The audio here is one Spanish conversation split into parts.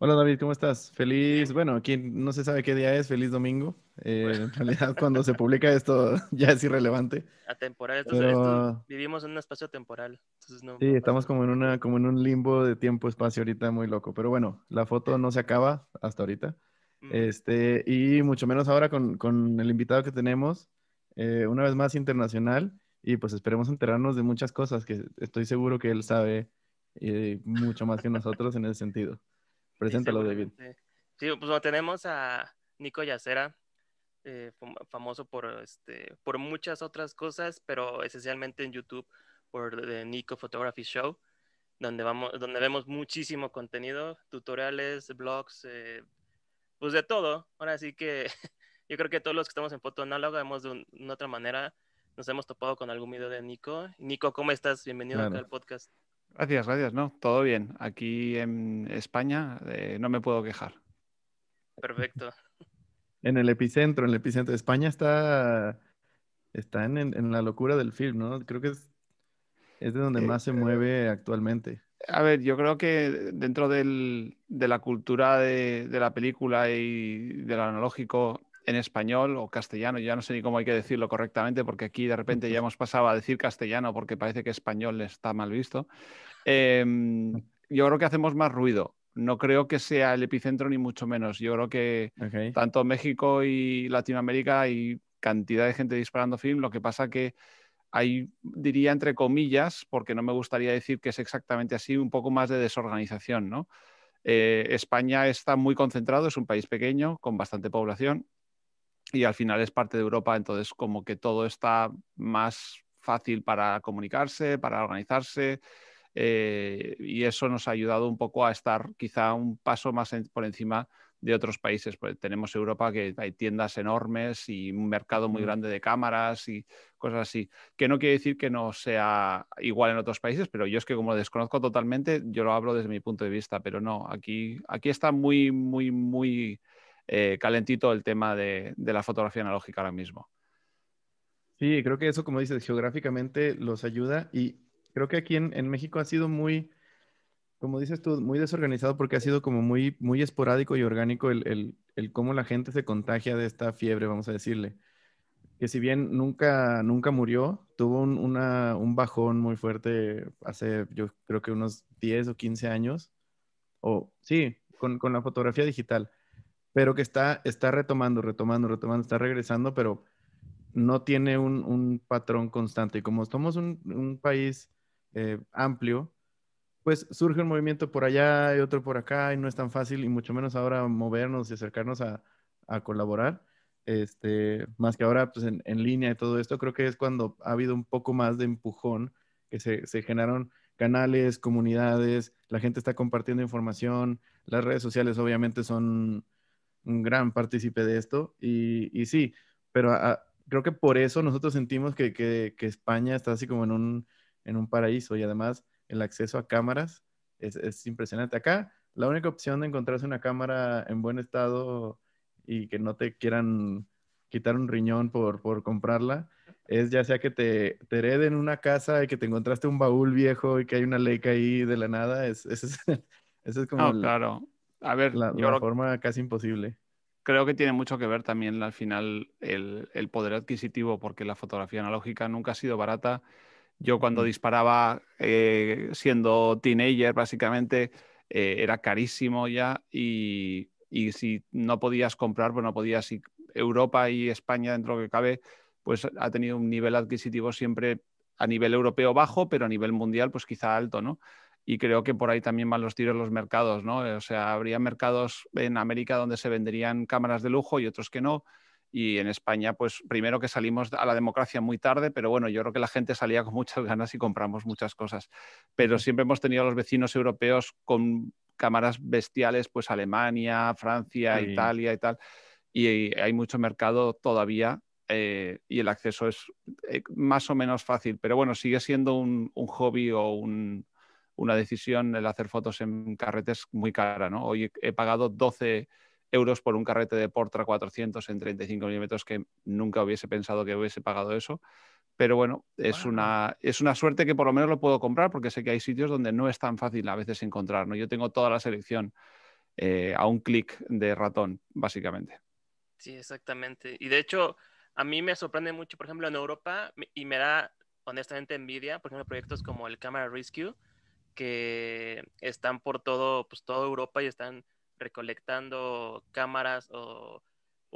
Hola David, ¿cómo estás? Feliz, bueno, aquí no se sabe qué día es, feliz domingo. Eh, en realidad cuando se publica esto ya es irrelevante. Atemporal, temporal. esto, vivimos en un espacio temporal. Entonces no, sí, estamos como en, una, como en un limbo de tiempo-espacio ahorita muy loco. Pero bueno, la foto no se acaba hasta ahorita. Este, y mucho menos ahora con, con el invitado que tenemos, eh, una vez más internacional. Y pues esperemos enterarnos de muchas cosas que estoy seguro que él sabe eh, mucho más que nosotros en ese sentido. Preséntalo, David. Sí, pues tenemos a Nico Yacera, eh, famoso por, este, por muchas otras cosas, pero esencialmente en YouTube por The Nico Photography Show, donde, vamos, donde vemos muchísimo contenido, tutoriales, blogs, eh, pues de todo. Ahora sí que yo creo que todos los que estamos en foto análoga hemos de una otra manera nos hemos topado con algún video de Nico. Nico, ¿cómo estás? Bienvenido al podcast. Gracias, gracias. No, todo bien. Aquí en España eh, no me puedo quejar. Perfecto. En el epicentro, en el epicentro. España está, está en, la locura del film, ¿no? Creo que es, es de donde eh, más se eh, mueve actualmente. A ver, yo creo que dentro del, de la cultura de, de, la película y del analógico en español o castellano, ya no sé ni cómo hay que decirlo correctamente, porque aquí de repente ya hemos pasado a decir castellano porque parece que español está mal visto. Em, yo creo que hacemos más ruido. No creo que sea el epicentro ni mucho menos. Yo creo que tanto México y Latinoamérica hay cantidad de gente disparando film. Lo que pasa que hay, diría entre comillas, porque no me gustaría decir que es exactamente así, un poco más de desorganización, ¿no? Eh, España está muy concentrado, es un país pequeño, con bastante población, y al final es parte de Europa, entonces como que todo está más fácil para comunicarse, para organizarse, eh, y eso nos ha ayudado un poco a estar quizá un paso más por encima de otros países. Pues tenemos Europa que hay tiendas enormes y un mercado muy grande de cámaras y cosas así, que no quiere decir que no sea igual en otros países, pero yo es que como lo desconozco totalmente, yo lo hablo desde mi punto de vista, pero no, aquí, aquí está muy, muy, muy eh, calentito el tema de, la fotografía analógica ahora mismo. Sí, creo que eso, como dices, geográficamente los ayuda y creo que aquí en, México ha sido muy, como dices tú, muy desorganizado porque ha sido como muy, muy esporádico y orgánico el, cómo la gente se contagia de esta fiebre, vamos a decirle que si bien nunca, nunca murió, tuvo un, bajón muy fuerte hace, yo creo que unos 10 o 15 años, o sí, con la fotografía digital pero que está, está retomando, retomando, retomando, está regresando, pero no tiene un, un patrón constante. Y como somos un, un país eh, amplio, pues surge un movimiento por allá y otro por acá y no es tan fácil y mucho menos ahora movernos y acercarnos a, a colaborar. Este, más que ahora pues en, en, línea y todo esto, creo que es cuando ha habido un poco más de empujón, que se, se generaron canales, comunidades, la gente está compartiendo información, las redes sociales obviamente son, un gran partícipe de esto y, sí, pero ah, creo que por eso nosotros sentimos que, España está así como en un, en un paraíso y además el acceso a cámaras es, es impresionante. Acá la única opción de encontrarse una cámara en buen estado y que no te quieran quitar un riñón por, comprarla es ya sea que te, te, hereden una casa y que te encontraste un baúl viejo y que hay una leica ahí de la nada, es, es, como... claro. A ver, la, forma casi imposible. Creo que tiene mucho que ver también al final el, poder adquisitivo, porque la fotografía analógica nunca ha sido barata. Yo cuando mm. disparaba eh, siendo teenager, básicamente, eh, era carísimo ya y, si no podías comprar, pues no podías. Y Europa y España, dentro lo que cabe, pues ha tenido un nivel adquisitivo siempre a nivel europeo bajo, pero a nivel mundial, pues quizá alto, ¿no? y creo que por ahí también van los tiros los mercados, ¿no? Eh, o sea, habría mercados en América donde se venderían cámaras de lujo y otros que no. Y en España, pues primero que salimos a la democracia muy tarde, pero bueno, yo creo que la gente salía con muchas ganas y compramos muchas cosas. Pero siempre hemos tenido a los vecinos europeos con cámaras bestiales, pues Alemania, Francia, Italia y tal. Y hay mucho mercado todavía eh, y el acceso es eh, más o menos fácil, pero bueno, sigue siendo un hobby o un, una decisión el hacer fotos en carretes muy cara. ¿no? Hoy he pagado 12 euros por un carrete de Portra 400 en 35 milímetros que nunca hubiese pensado que hubiese pagado eso. Pero bueno, es, una, es una suerte que por lo menos lo puedo comprar porque sé que hay sitios donde no es tan fácil a veces encontrar. ¿no? Yo tengo toda la selección eh, a un clic de ratón, básicamente. Sí, exactamente. Y de hecho, a mí me sorprende mucho, por ejemplo, en Europa y me da honestamente envidia, por ejemplo, proyectos como el Camera Rescue, que están por todo, pues toda Europa y están recolectando cámaras o,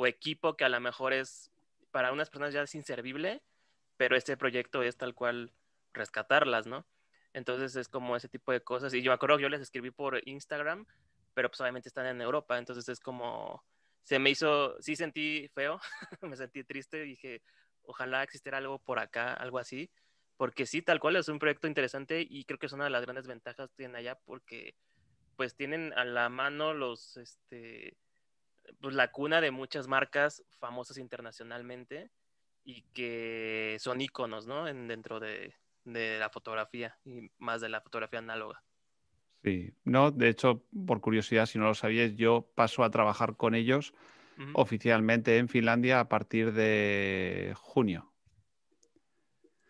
equipo que a lo mejor es para unas personas ya es inservible, pero este proyecto es tal cual rescatarlas, ¿no? Entonces es como ese tipo de cosas. Y yo me acuerdo yo les escribí por Instagram, pero pues obviamente están en Europa, entonces es como, se me hizo, sí sentí feo, me sentí triste, Y dije, ojalá existiera algo por acá, algo así, porque sí, tal cual es un proyecto interesante y creo que es una de las grandes ventajas que tienen allá porque pues tienen a la mano los, este, pues, la cuna de muchas marcas famosas internacionalmente y que son íconos, ¿no? En, dentro de, la fotografía y más de la fotografía análoga. Sí, no, de hecho, por curiosidad, si no lo sabíais, yo paso a trabajar con ellos oficialmente en Finlandia a partir de junio.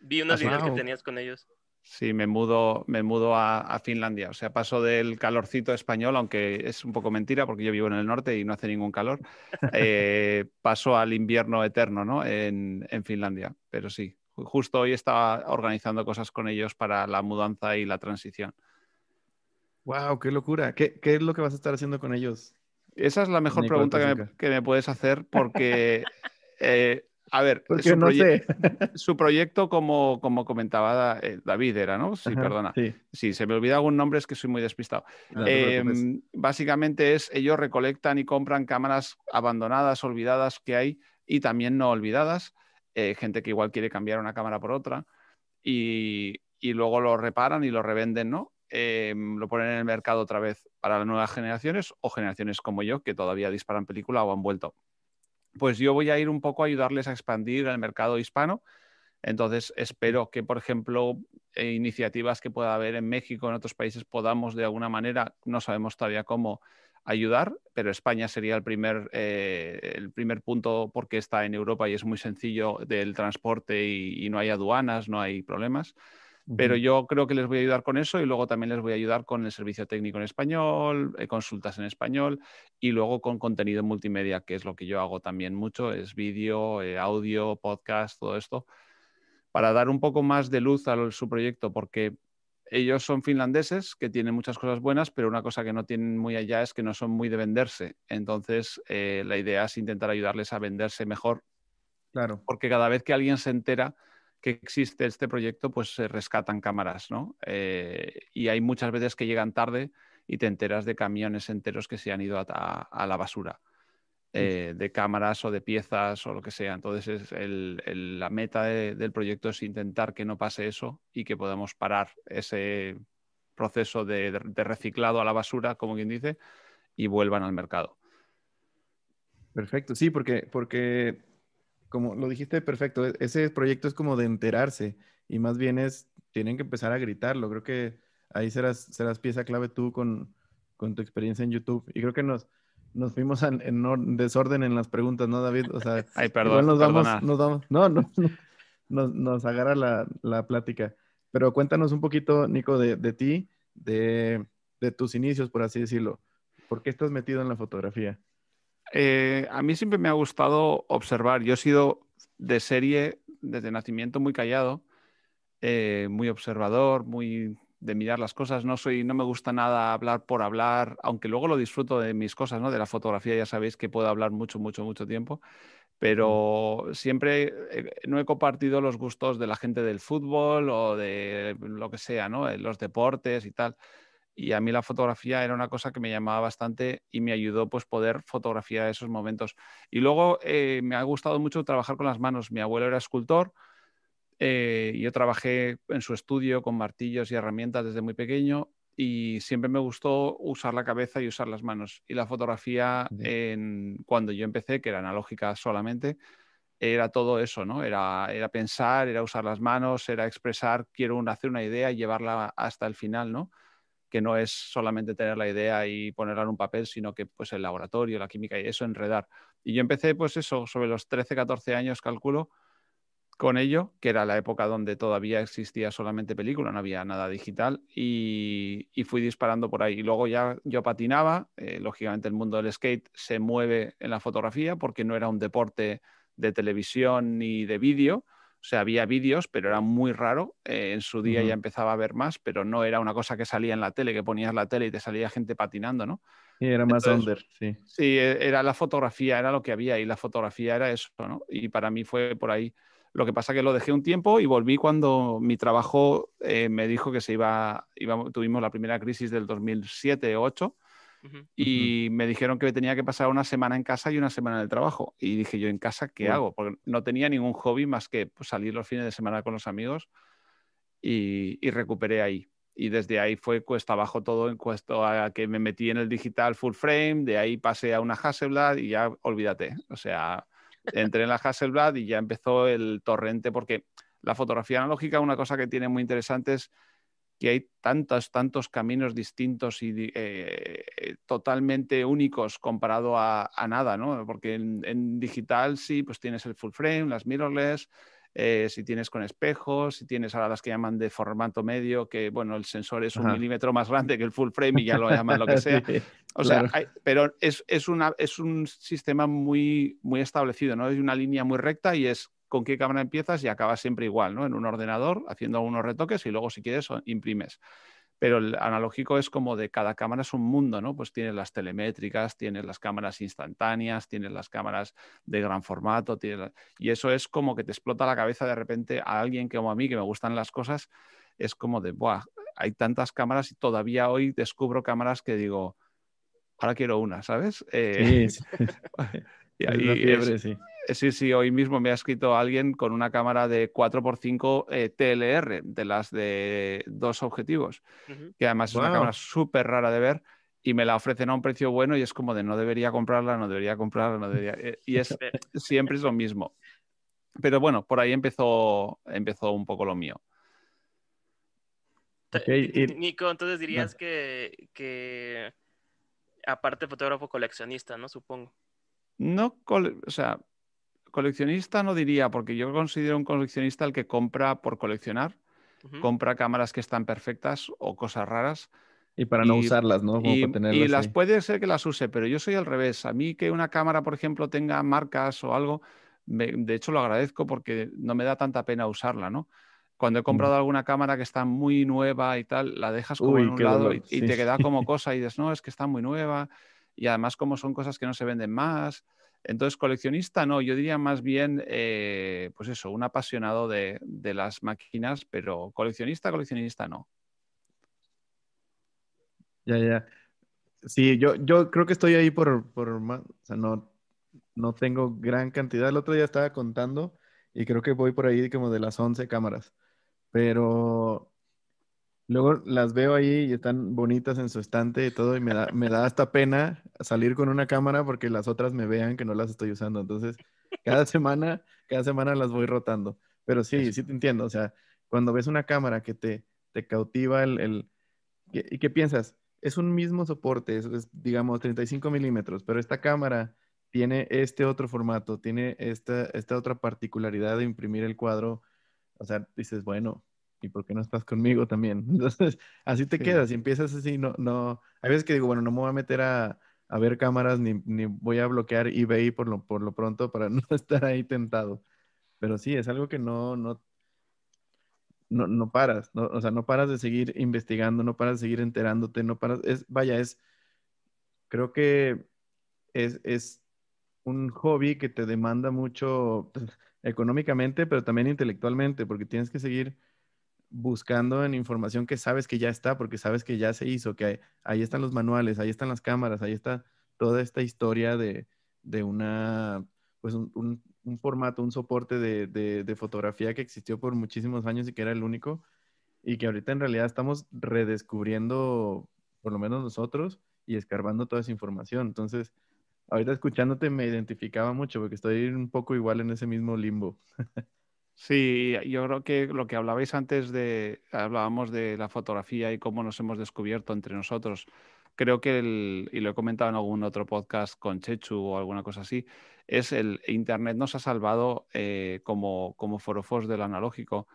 Vi unas vidas que tenías con ellos. Sí, me mudo, me mudo a, Finlandia. O sea, paso del calorcito español, aunque es un poco mentira porque yo vivo en el norte y no hace ningún calor, eh, paso al invierno eterno ¿no? en, Finlandia. Pero sí, justo hoy estaba organizando cosas con ellos para la mudanza y la transición. ¡Wow! ¡Qué locura! ¿Qué, es lo que vas a estar haciendo con ellos? Esa es la mejor pregunta que me, puedes hacer porque eh, a ver, su, su proyecto, como, como comentaba eh, David, era, ¿no? Sí, perdona. Sí. se me olvida algún nombre, es que soy muy despistado. Em, básicamente es, ellos recolectan y compran cámaras abandonadas, olvidadas que hay y también no olvidadas, eh, gente que igual quiere cambiar una cámara por otra y, luego lo reparan y lo revenden, ¿no? Em, lo ponen en el mercado otra vez para las nuevas generaciones o generaciones como yo que todavía disparan película o han vuelto pues yo voy a ir un poco a ayudarles a expandir el mercado hispano. Entonces, espero que, por ejemplo, eh, iniciativas que pueda haber en México, en otros países, podamos de alguna manera, no sabemos todavía cómo ayudar, pero España sería el primer, eh, punto porque está en Europa y es muy sencillo del transporte y no hay aduanas, no hay problemas pero yo creo que les voy a ayudar con eso y luego también les voy a ayudar con el servicio técnico en español, eh, consultas en español y luego con contenido multimedia, que es lo que yo hago también mucho, es vídeo, eh, audio, podcast, todo esto, para dar un poco más de luz a su proyecto, porque ellos son finlandeses, que tienen muchas cosas buenas, pero una cosa que no tienen muy allá es que no son muy de venderse. Entonces, eh, la idea es intentar ayudarles a venderse mejor. Claro. Porque cada vez que alguien se entera, que existe este proyecto, pues se rescatan cámaras, ¿no? Eh, y hay muchas veces que llegan tarde y te enteras de camiones enteros que se han ido a, la basura, mm. eh, de cámaras o de piezas o lo que sea. Entonces, es la meta del proyecto es intentar que no pase eso y que podamos parar ese proceso de, reciclado a la basura, como quien dice, y vuelvan al mercado. Perfecto, sí, porque, porque como lo dijiste perfecto, e-, ese proyecto es como de enterarse y más bien es, tienen que empezar a gritarlo. Creo que ahí serás, serás pieza clave tú con, tu experiencia en YouTube. Y creo que nos, nos fuimos en, desorden en las preguntas, ¿no, David? Ay, perdón, nos vamos, nos no, no, nos, nos, agarra la, plática. Pero cuéntanos un poquito, Nico, de, ti, de, de tus inicios, por así decirlo. ¿Por qué estás metido en la fotografía? Eh, a mí siempre me ha gustado observar. Yo he sido de serie desde nacimiento muy callado, eh, muy observador, muy de mirar las cosas. No soy, no me gusta nada hablar por hablar, aunque luego lo disfruto de mis cosas, ¿no? De la fotografía ya sabéis que puedo hablar mucho, mucho, mucho tiempo. Pero siempre eh, no he compartido los gustos de la gente del fútbol o de lo que sea, ¿no? Los deportes y tal y a mí la fotografía era una cosa que me llamaba bastante y me ayudó pues poder fotografiar esos momentos. Y luego eh, me ha gustado mucho trabajar con las manos. Mi abuelo era escultor, eh, yo trabajé en su estudio con martillos y herramientas desde muy pequeño y siempre me gustó usar la cabeza y usar las manos. Y la fotografía en, cuando yo empecé, que era analógica solamente, era todo eso, ¿no? Era, era pensar, era usar las manos, era expresar, quiero hacer una idea y llevarla hasta el final, ¿no? que no es solamente tener la idea y ponerla en un papel, sino que pues el laboratorio, la química y eso, enredar. Y yo empecé pues eso, sobre los 13, 14 años calculo, con ello, que era la época donde todavía existía solamente película, no había nada digital, y, fui disparando por ahí. luego ya yo patinaba, eh, lógicamente el mundo del skate se mueve en la fotografía porque no era un deporte de televisión ni de vídeo, o sea, había vídeos, pero era muy raro. Eh, en su día ya empezaba a ver más, pero no era una cosa que salía en la tele, que ponías la tele y te salía gente patinando, ¿no? era más under, sí. Sí, e, era la fotografía, era lo que había y la fotografía era eso, ¿no? Y para mí fue por ahí. Lo que pasa que lo dejé un tiempo y volví cuando mi trabajo eh, me dijo que se iba, tuvimos la primera crisis del 2007 2008 y me dijeron que tenía que pasar una semana en casa y una semana en el trabajo. Y dije yo, ¿en casa qué hago? Porque no tenía ningún hobby más que pues, salir los fines de semana con los amigos y, recuperé ahí y desde ahí fue cuesta abajo todo en cuesta a que me metí en el digital full frame, de ahí pasé a una Hasselblad y ya olvídate, o sea, entré en la Hasselblad y ya empezó el torrente porque la fotografía analógica, una cosa que tiene muy interesante es que hay tantos, tantos caminos distintos y eh, eh, totalmente únicos comparado a, nada, ¿no? Porque en, digital sí, pues tienes el full frame, las mirrorless, eh, si tienes con espejos, si tienes ahora las que llaman de formato medio, que bueno, el sensor es un milímetro más grande que el full frame y ya lo llaman lo que sea. o sea, pero es, es, una, es un sistema muy, muy establecido, ¿no? Hay una línea muy recta y es con qué cámara empiezas y acabas siempre igual, ¿no? En un ordenador, haciendo unos retoques y luego si quieres imprimes. Pero el analógico es como de cada cámara es un mundo, ¿no? Pues tienes las telemétricas, tienes las cámaras instantáneas, tienes las cámaras de gran formato, y eso es como que te explota la cabeza de repente a alguien como a mí, que me gustan las cosas, es como de, ¡buah! Hay tantas cámaras y todavía hoy descubro cámaras que digo, ahora quiero una, ¿sabes? Eh, y, ahí sí. Eh, sí, sí, hoy mismo me ha escrito alguien con una cámara de 4x5 eh, TLR, de las de dos objetivos, que además es una cámara súper rara de ver y me la ofrecen a un precio bueno y es como de no debería comprarla, no debería comprarla, no debería... Eh, y es, siempre es lo mismo. Pero bueno, por ahí empezó, empezó un poco lo mío. Nico, entonces dirías que, que aparte fotógrafo coleccionista, ¿no? Supongo. No, o sea, coleccionista no diría, porque yo considero un coleccionista el que compra por coleccionar, compra cámaras que están perfectas o cosas raras. Y para no usarlas, ¿no? y, las puede ser que las use, pero yo soy al revés. A mí que una cámara, por ejemplo, tenga marcas o algo, de hecho lo agradezco porque no me da tanta pena usarla, ¿no? Cuando he comprado alguna cámara que está muy nueva y tal, la dejas como en un lado y, y, te queda como cosa y dices, no, es que está muy nueva y además como son cosas que no se venden más. Entonces, coleccionista no, yo diría más bien, eh, pues eso, un apasionado de, las máquinas, pero coleccionista, coleccionista no. Ya, ya. Sí, yo, yo creo que estoy ahí por, más, o sea, no, no tengo gran cantidad. El otro día estaba contando y creo que voy por ahí como de las 11 cámaras, pero Luego las veo ahí y están bonitas en su estante y todo, y me da, me hasta pena salir con una cámara porque las otras me vean que no las estoy usando. Entonces, cada semana, cada semana las voy rotando. Pero sí, sí te entiendo. O sea, cuando ves una cámara que te, te cautiva el, ¿Y qué piensas? Es un mismo soporte, es, digamos 35 milímetros, pero esta cámara tiene este otro formato, tiene esta, esta otra particularidad de imprimir el cuadro. O sea, dices, bueno, ¿y por qué no estás conmigo también? Entonces, así te quedas y empiezas así, no, no, hay veces que digo, bueno, no me voy a meter a, a ver cámaras ni, ni, voy a bloquear eBay por lo, por lo pronto para no estar ahí tentado. Pero sí, es algo que no, no, no, no paras, o sea, no paras de seguir investigando, no paras de seguir enterándote, no paras, es, vaya, es, creo que es, es un hobby que te demanda mucho pues, económicamente, pero también intelectualmente, porque tienes que seguir buscando en información que sabes que ya está, porque sabes que ya se hizo, que ahí están los manuales, ahí están las cámaras, ahí está toda esta historia de, de una, pues un, un, formato, un soporte de, de, de, fotografía que existió por muchísimos años y que era el único, y que ahorita en realidad estamos redescubriendo, por lo menos nosotros, y escarbando toda esa información. Entonces, ahorita escuchándote me identificaba mucho, porque estoy un poco igual en ese mismo limbo. Sí, yo creo que lo que hablabais antes de, hablábamos de la fotografía y cómo nos hemos descubierto entre nosotros. Creo que, el, y lo he comentado en algún otro podcast con Chechu o alguna cosa así, es el Internet nos ha salvado eh, como, como forofos del analógico,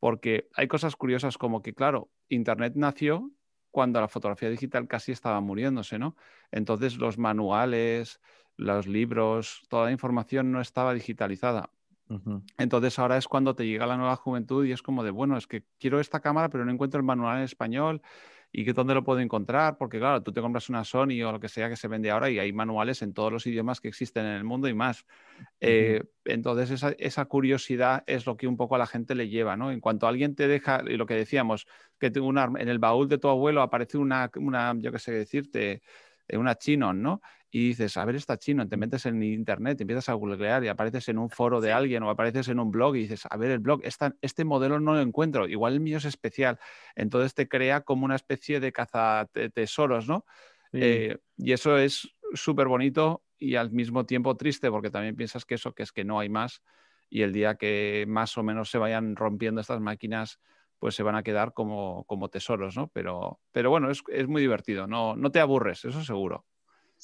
porque hay cosas curiosas como que, claro, Internet nació cuando la fotografía digital casi estaba muriéndose, ¿no? Entonces los manuales, los libros, toda la información no estaba digitalizada. Entonces ahora es cuando te llega la nueva juventud y es como de, bueno, es que quiero esta cámara, pero no encuentro el manual en español y que dónde lo puedo encontrar, porque claro, tú te compras una Sony o lo que sea que se vende ahora y hay manuales en todos los idiomas que existen en el mundo y más. Eh, entonces esa, curiosidad es lo que un poco a la gente le lleva, ¿no? En cuanto alguien te deja, y lo que decíamos, que en el baúl de tu abuelo aparece una, una yo qué sé decirte, eh, una chinon, ¿no? y dices, a ver, está chino, te metes en internet, empiezas a googlear y apareces en un ah, foro de alguien o apareces en un blog y dices, a ver, el blog, este modelo no lo encuentro, igual el mío es especial. Entonces te crea como una especie de caza tesoros, ¿no? Eh, y eso es súper bonito y al mismo tiempo triste porque también piensas que eso, que es que no hay más y el día que más o menos se vayan rompiendo estas máquinas, pues se van a quedar como, como tesoros, ¿no? Pero, pero bueno, es, muy divertido, no, no te aburres, eso seguro.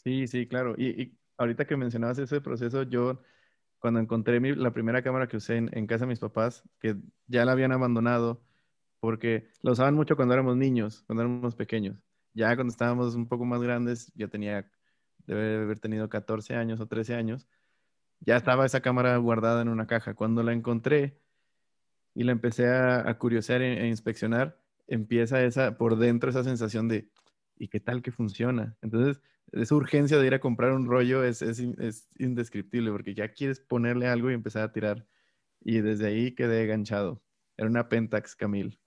Sí, sí, claro. Y, ahorita que mencionabas ese proceso, yo cuando encontré la primera cámara que usé en, casa de mis papás, que ya la habían abandonado, porque la usaban mucho cuando éramos niños, cuando éramos pequeños. Ya cuando estábamos un poco más grandes, ya tenía, debe haber tenido 14 años o 13 años, ya estaba esa cámara guardada en una caja. Cuando la encontré y la empecé a, curiosear e, e, inspeccionar, empieza esa, por dentro esa sensación de, y qué tal que funciona. Entonces, esa urgencia de ir a comprar un rollo es, es, indescriptible porque ya quieres ponerle algo y empezar a tirar. Y desde ahí quedé enganchado Era una Pentax Camil.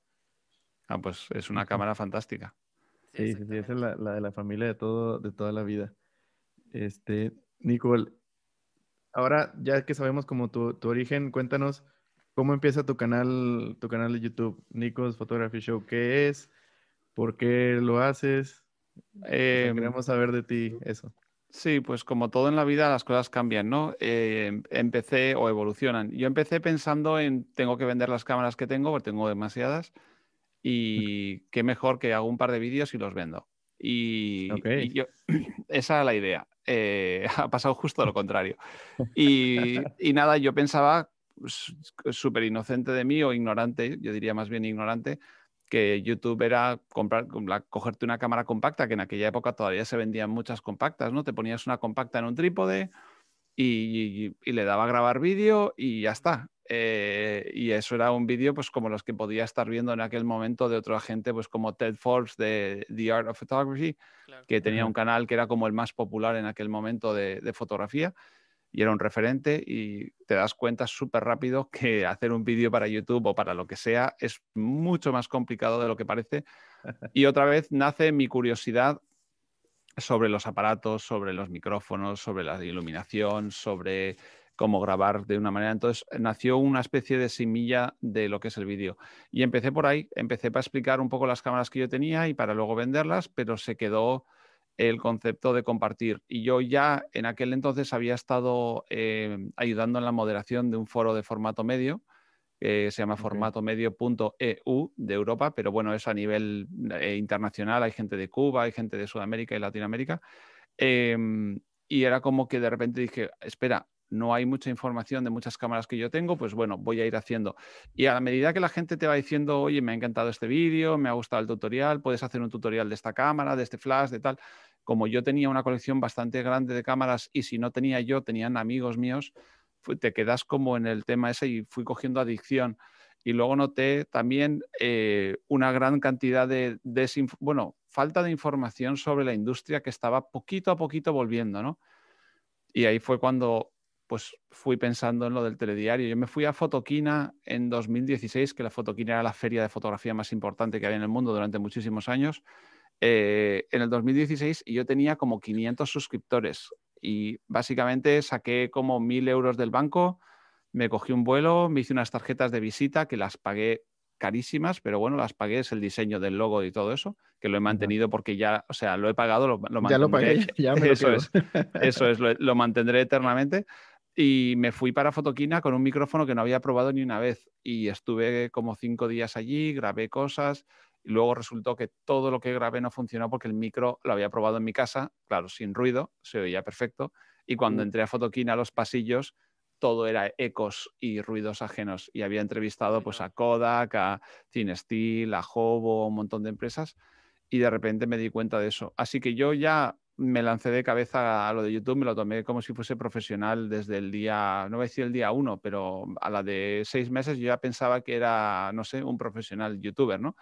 Ah, pues es una cámara fantástica. Sí, sí, sí esa es la, de la familia de, todo, de toda la vida. Este, Nicole, ahora ya que sabemos como tu, origen, cuéntanos cómo empieza tu canal, tu canal de YouTube, Nico's Photography Show. ¿Qué es? ¿Por qué lo haces? Em, queremos saber de ti eso. Sí, pues como todo en la vida, las cosas cambian, ¿no? Em, empecé o evolucionan. Yo empecé pensando en tengo que vender las cámaras que tengo, porque tengo demasiadas, y qué mejor que hago un par de vídeos y los vendo. Y, esa era la idea. Eh, ha pasado justo lo contrario. Y, y nada, yo pensaba, pues, súper inocente de mí o ignorante, yo diría más bien ignorante, que YouTube era comprar, cogerte una cámara compacta, que en aquella época todavía se vendían muchas compactas, ¿no? Te ponías una compacta en un trípode y, le daba a grabar vídeo y ya está. Eh, y eso era un vídeo pues como los que podía estar viendo en aquel momento de otro agente pues como Ted Forbes de The Art of Photography que tenía un canal que era como el más popular en aquel momento de fotografía y era un referente y te das cuenta súper rápido que hacer un vídeo para YouTube o para lo que sea es mucho más complicado de lo que parece. Y otra vez nace mi curiosidad sobre los aparatos, sobre los micrófonos, sobre la iluminación, sobre cómo grabar de una manera. Entonces nació una especie de semilla de lo que es el vídeo. Y empecé por ahí, empecé para explicar un poco las cámaras que yo tenía y para luego venderlas, pero se quedó el concepto de compartir. Y yo ya en aquel entonces había estado eh, ayudando en la moderación de un foro de formato medio, que se llama formatomedio.eu de Europa, pero bueno, es a nivel eh, internacional, hay gente de Cuba, hay gente de Sudamérica y Latinoamérica. Em, y era como que de repente dije, espera, no hay mucha información de muchas cámaras que yo tengo, pues bueno, voy a ir haciendo. Y a la medida que la gente te va diciendo, oye, me ha encantado este vídeo, me ha gustado el tutorial, puedes hacer un tutorial de esta cámara, de este flash, de tal. Como yo tenía una colección bastante grande de cámaras y si no tenía yo, tenían amigos míos, te quedas como en el tema ese y fui cogiendo adicción. Y luego noté también eh, una gran cantidad de, de bueno, falta de información sobre la industria que estaba poquito a poquito volviendo, ¿no? Y ahí fue cuando pues fui pensando en lo del telediario. Yo me fui a Fotoquina en 2016, que la Fotoquina era la feria de fotografía más importante que había en el mundo durante muchísimos años, eh, en el 2016 y yo tenía como 500 suscriptores y básicamente saqué como 1.000 euros del banco, me cogí un vuelo, me hice unas tarjetas de visita que las pagué carísimas, pero bueno, las pagué, es el diseño del logo y todo eso, que lo he mantenido porque ya, o sea, lo he pagado, lo, mantendré. Ya lo pagué, ya me lo eso, es, eso es, lo, mantendré eternamente. Y me fui para Fotoquina con un micrófono que no había probado ni una vez. Y estuve como cinco días allí, grabé cosas. Y luego resultó que todo lo que grabé no funcionó porque el micro lo había probado en mi casa, claro, sin ruido, se oía perfecto. Y cuando mm. entré a Fotoquina a los pasillos, todo era ecos y ruidos ajenos. Y había entrevistado pues, a Kodak, a Cinestill, a Hobo, un montón de empresas. Y de repente me di cuenta de eso. Así que yo ya me lancé de cabeza a lo de YouTube, me lo tomé como si fuese profesional desde el día, no voy a decir el día uno, pero a la de seis meses yo ya pensaba que era, no sé, un profesional youtuber, ¿no?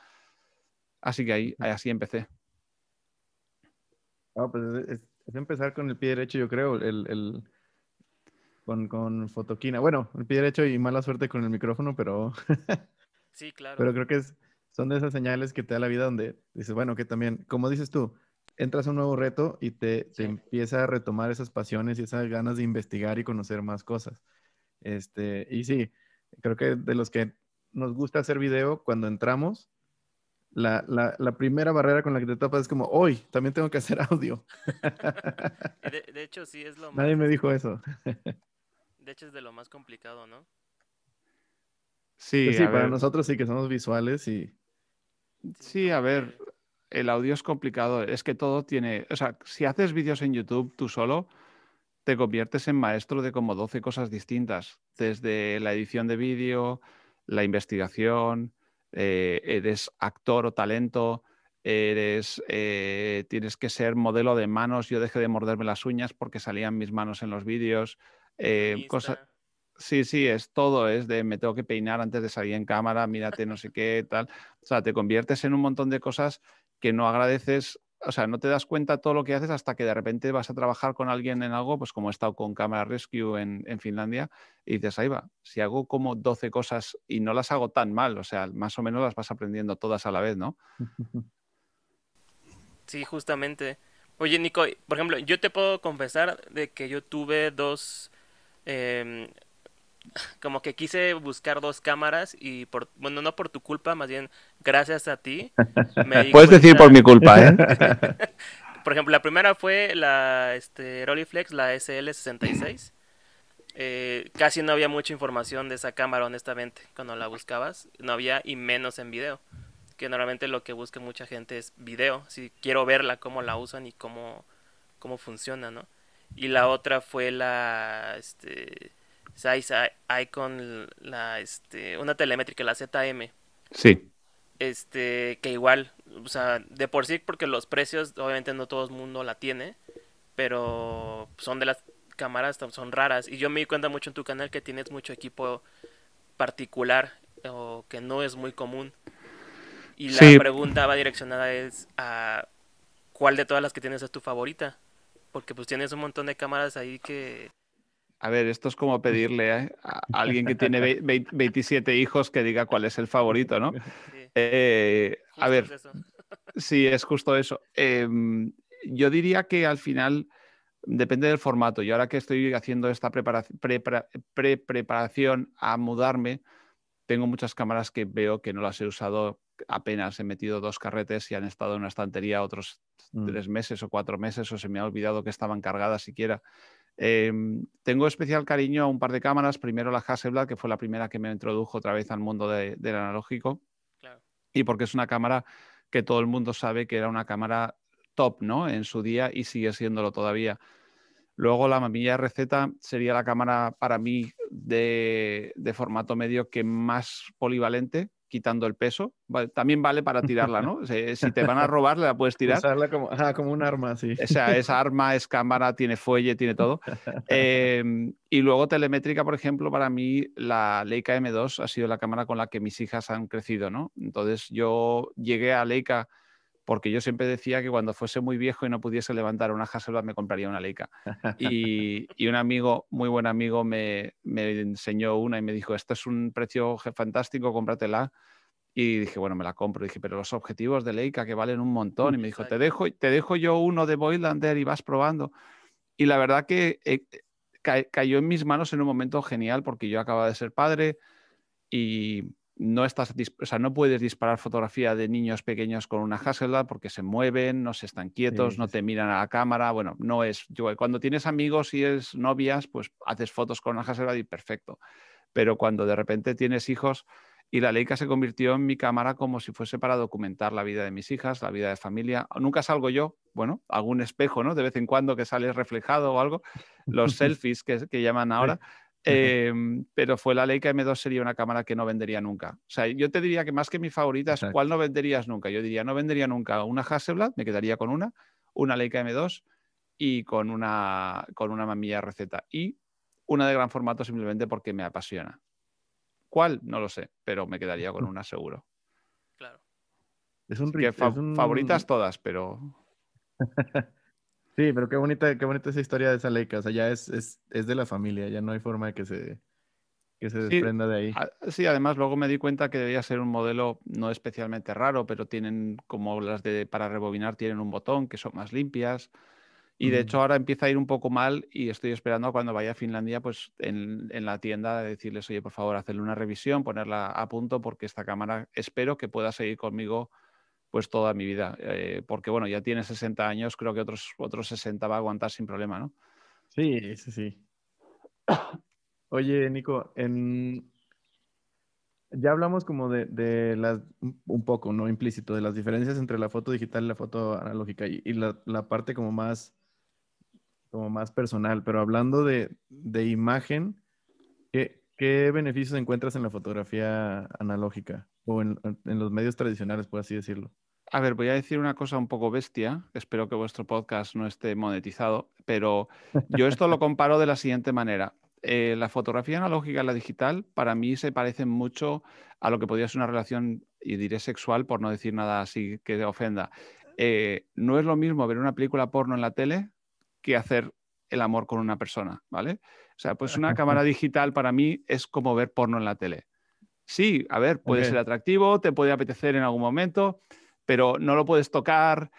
Así que ahí, así empecé. Ah, pues es, empezar con el pie derecho, yo creo, el, el con, con fotoquina. Bueno, el pie derecho y mala suerte con el micrófono, pero... sí, claro. Pero creo que es, son de esas señales que te da la vida donde dices, bueno, que también, como dices tú, entras a un nuevo reto y te, te empieza a retomar esas pasiones y esas ganas de investigar y conocer más cosas. Este, y sí, creo que de los que nos gusta hacer video, cuando entramos, la, primera barrera con la que te topas es como, hoy también tengo que hacer audio. de, hecho, sí es lo más... Nadie me dijo eso. de hecho, es de lo más complicado, ¿no? Sí, pues para nosotros sí que somos visuales y... sí a ver, el audio es complicado, es que todo tiene, o sea, si haces vídeos en YouTube tú solo, te conviertes en maestro de como 12 cosas distintas, desde la edición de vídeo, la investigación, eh, eres actor o talento, eres, eh, tienes que ser modelo de manos, yo dejé de morderme las uñas porque salían mis manos en los vídeos, eh, cosas... Sí, sí, es todo, es de me tengo que peinar antes de salir en cámara, mírate no sé qué, tal. O sea, te conviertes en un montón de cosas que no agradeces, o sea, no te das cuenta todo lo que haces hasta que de repente vas a trabajar con alguien en algo, pues como he estado con Camera Rescue en, Finlandia, y dices, ahí va, si hago como 12 cosas y no las hago tan mal, o sea, más o menos las vas aprendiendo todas a la vez, ¿no? Sí, justamente. Oye, Nico, por ejemplo, yo te puedo confesar de que yo tuve dos... Em, como que quise buscar dos cámaras y por, bueno, no por tu culpa, más bien gracias a ti. Puedes decir por mi culpa, ¿eh? por ejemplo, la primera fue la este, Roliflex, la SL66. Eh, casi no había mucha información de esa cámara, honestamente, cuando la buscabas. No había y menos en video. Que normalmente lo que busca mucha gente es video. Si quiero verla, cómo la usan y cómo, cómo funciona, ¿no? Y la otra fue la... Este, hay, con la, este, una telemétrica, la ZM. Sí. Este, que igual, o sea, de por sí, porque los precios, obviamente no todo el mundo la tiene, pero son de las cámaras, son raras. Y yo me di cuenta mucho en tu canal que tienes mucho equipo particular o que no es muy común. Y la pregunta va direccionada es a cuál de todas las que tienes es tu favorita. Porque pues tienes un montón de cámaras ahí que a ver, esto es como pedirle ¿eh? a, alguien que tiene 27 hijos que diga cuál es el favorito, ¿no? Eh, a ver, sí, es justo eso. Em, yo diría que al final depende del formato. Y ahora que estoy haciendo esta preparación, a mudarme, tengo muchas cámaras que veo que no las he usado apenas. He metido dos carretes y han estado en una estantería otros mm. tres meses o cuatro meses o se me ha olvidado que estaban cargadas siquiera. Em, tengo especial cariño a un par de cámaras. Primero la Hasselblad, que fue la primera que me introdujo otra vez al mundo del analógico. Y porque es una cámara que todo el mundo sabe que era una cámara top, ¿no? En su día y sigue siéndolo todavía. Luego la mamilla receta sería la cámara para mí de formato medio que más polivalente, quitando el peso. también vale para tirarla, ¿no? Si, te van a robar, la puedes tirar. como, ah, como un arma, sí. O sea, es arma, es cámara, tiene fuelle, tiene todo. Em, y luego telemétrica, por ejemplo, para mí la Leica M2 ha sido la cámara con la que mis hijas han crecido, ¿no? Entonces yo llegué a Leica porque yo siempre decía que cuando fuese muy viejo y no pudiese levantar una Hasselblad me compraría una Leica. Y, un amigo, muy buen amigo, me, enseñó una y me dijo, este es un precio fantástico, cómpratela. Y dije, bueno, me la compro. Y dije, pero los objetivos de Leica que valen un montón. Y me dijo, te dejo, te dejo yo uno de Boilander y vas probando. Y la verdad que eh, cayó en mis manos en un momento genial porque yo acababa de ser padre y no, estás, o sea, no puedes disparar fotografía de niños pequeños con una Hasselblad porque se mueven, no se están quietos, no te miran a la cámara. Bueno, no es. Yo, cuando tienes amigos y es novias, pues haces fotos con una Hasselblad y perfecto. Pero cuando de repente tienes hijos y la Leica se convirtió en mi cámara como si fuese para documentar la vida de mis hijas, la vida de familia. Nunca salgo yo, bueno, algún espejo, ¿no? De vez en cuando que sales reflejado o algo, los selfies que, que llaman ahora. Eh, pero fue la Leica M2 sería una cámara que no vendería nunca. O sea, yo te diría que más que mis favoritas, cuál no venderías nunca. Yo diría no vendería nunca una Hasselblad, me quedaría con una, una Leica M2 y con una, con una mamilla receta. Y una de gran formato simplemente porque me apasiona. ¿Cuál? No lo sé, pero me quedaría con una seguro. Claro. Es un, que favoritas todas, pero... Sí, pero qué bonita, qué bonita esa historia de esa Leica. O sea, ya es, es, de la familia, ya no hay forma de que se, que se desprenda de ahí. sí, además luego me di cuenta que debía ser un modelo no especialmente raro, pero tienen como las de para rebobinar tienen un botón que son más limpias. Y de hecho ahora empieza a ir un poco mal y estoy esperando cuando vaya a Finlandia, pues en, en la tienda decirles, oye, por favor, hacerle una revisión, ponerla a punto porque esta cámara espero que pueda seguir conmigo pues toda mi vida, eh, porque bueno, ya tiene 60 años, creo que otros, otros 60 va a aguantar sin problema, ¿no? Sí, sí, sí. Oye, Nico, en... ya hablamos como de, las, un poco, ¿no? Implícito, de las diferencias entre la foto digital y la foto analógica y, la, parte como más, como más personal, pero hablando de, de imagen, ¿qué, ¿qué beneficios encuentras en la fotografía analógica? o en, los medios tradicionales, por así decirlo. A ver, voy a decir una cosa un poco bestia. Espero que vuestro podcast no esté monetizado, pero yo esto lo comparo de la siguiente manera. Eh, la fotografía analógica y la digital para mí se parecen mucho a lo que podría ser una relación, y diré sexual por no decir nada así que ofenda. Eh, no es lo mismo ver una película porno en la tele que hacer el amor con una persona, ¿vale? O sea, pues una cámara digital para mí es como ver porno en la tele. Sí, a ver, puede ser atractivo, te puede apetecer en algún momento, pero no lo puedes tocar,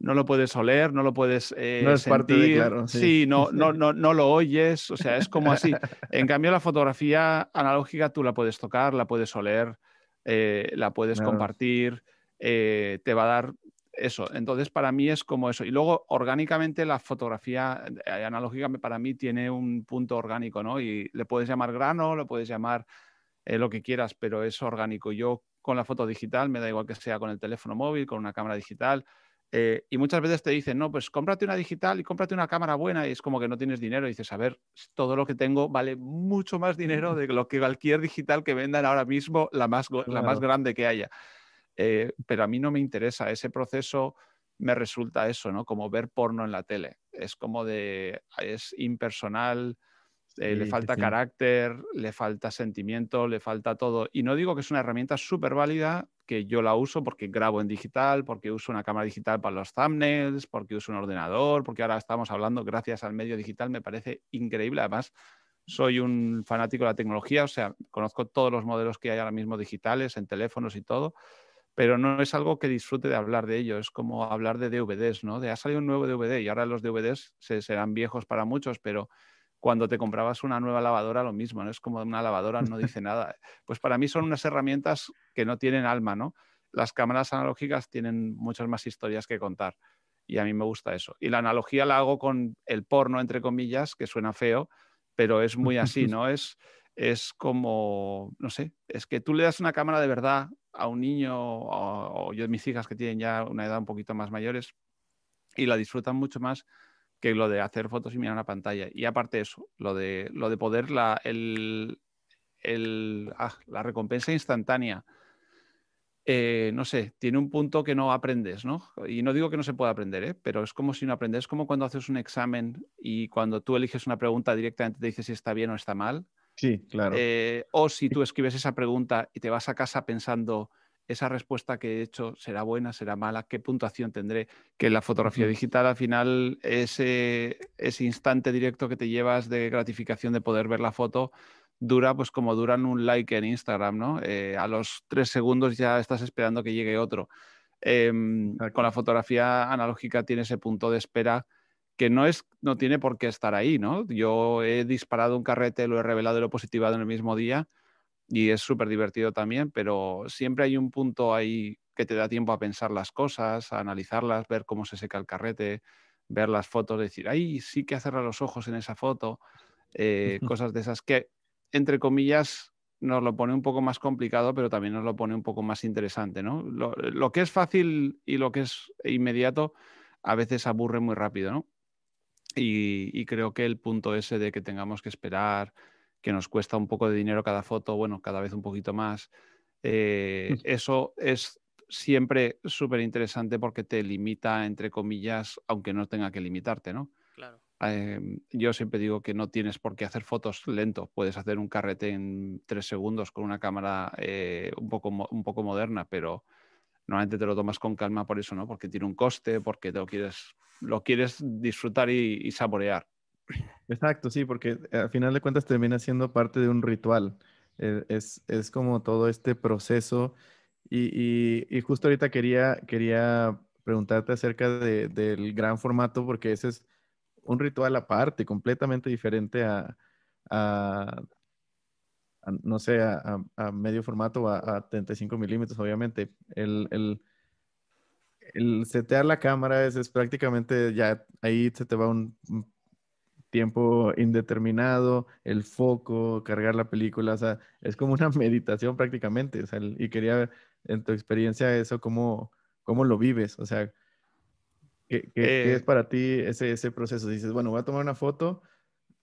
no lo puedes oler, no lo puedes eh, no sentir. sí. no, No, no, no lo oyes, o sea, es como así. En cambio, la fotografía analógica tú la puedes tocar, la puedes oler, eh, la puedes compartir, eh, te va a dar eso. Entonces, para mí es como eso. Y luego, orgánicamente, la fotografía eh, analógica para mí tiene un punto orgánico, ¿no? Y le puedes llamar grano, lo puedes llamar eh, lo que quieras, pero es orgánico. Yo con la foto digital, me da igual que sea con el teléfono móvil, con una cámara digital. Eh, y muchas veces te dicen, no, pues cómprate una digital y cómprate una cámara buena y es como que no tienes dinero. Y dices, a ver, todo lo que tengo vale mucho más dinero de lo que cualquier digital que vendan ahora mismo, la más, la más grande que haya. Eh, pero a mí no me interesa ese proceso me resulta eso, ¿no? Como ver porno en la tele. Es como de, es impersonal, eh, le falta carácter, le falta sentimiento, le falta todo. Y no digo que es una herramienta súper válida, que yo la uso porque grabo en digital, porque uso una cámara digital para los thumbnails, porque uso un ordenador, porque ahora estamos hablando gracias al medio digital, me parece increíble. Además, soy un fanático de la tecnología, o sea, conozco todos los modelos que hay ahora mismo digitales, en teléfonos y todo, pero no es algo que disfrute de hablar de ello, es como hablar de DVDs, ¿no? De ha salido un nuevo DVD y ahora los DVDs se, serán viejos para muchos, pero cuando te comprabas una nueva lavadora, lo mismo, ¿no? Es como una lavadora, no dice nada. Pues para mí son unas herramientas que no tienen alma, ¿no? Las cámaras analógicas tienen muchas más historias que contar y a mí me gusta eso. Y la analogía la hago con el porno, entre comillas, que suena feo, pero es muy así, ¿no? Es, es como, no sé, es que tú le das una cámara de verdad a un niño o, o yo mis hijas que tienen ya una edad un poquito más mayores y la disfrutan mucho más que lo de hacer fotos y mirar la pantalla. Y aparte eso, lo de, lo de poder la, ah, recompensa instantánea. Eh, no sé, tiene un punto que no aprendes, ¿no? Y no digo que no se pueda aprender, ¿eh? pero es como si no aprendes, es como cuando haces un examen y cuando tú eliges una pregunta directamente te dices si está bien o está mal. Sí, claro. Eh, o si tú escribes esa pregunta y te vas a casa pensando, esa respuesta que he hecho será buena, será mala, qué puntuación tendré, que la fotografía digital al final ese, instante directo que te llevas de gratificación de poder ver la foto dura pues como duran un like en Instagram, ¿no? Eh, a los tres segundos ya estás esperando que llegue otro. Em, con la fotografía analógica tiene ese punto de espera que no, es, no tiene por qué estar ahí, ¿no? Yo he disparado un carrete, lo he revelado y lo he positivado en el mismo día, y es súper divertido también, pero siempre hay un punto ahí que te da tiempo a pensar las cosas, a analizarlas, ver cómo se seca el carrete, ver las fotos, decir, ay, sí que cerrar los ojos en esa foto, eh, cosas de esas que, entre comillas, nos lo pone un poco más complicado, pero también nos lo pone un poco más interesante, ¿no? Lo, que es fácil y lo que es inmediato a veces aburre muy rápido, ¿no? Y, y creo que el punto ese de que tengamos que esperar, que nos cuesta un poco de dinero cada foto, bueno, cada vez un poquito más. Eh, eso es siempre súper interesante porque te limita, entre comillas, aunque no tenga que limitarte, ¿no? Claro. Em, yo siempre digo que no tienes por qué hacer fotos lento, puedes hacer un carrete en tres segundos con una cámara eh, un, poco, un poco moderna, pero normalmente te lo tomas con calma por eso, ¿no? Porque tiene un coste, porque lo quieres, lo quieres disfrutar y saborear. Exacto, sí, porque eh, al final de cuentas termina siendo parte de un ritual. Eh, es, es como todo este proceso. Y, y, justo ahorita quería, quería preguntarte acerca de, del gran formato, porque ese es un ritual aparte, completamente diferente a, a, no sé, a, a, medio formato, a, a 35 milímetros, obviamente. El, el, el setear la cámara es, prácticamente ya ahí se te va un tiempo indeterminado, el foco, cargar la película, es como una meditación prácticamente, y quería ver en tu experiencia eso, cómo, cómo lo vives, o sea, ¿qué, es eh. para ti ese, ese proceso? Dices, bueno, voy a tomar una foto,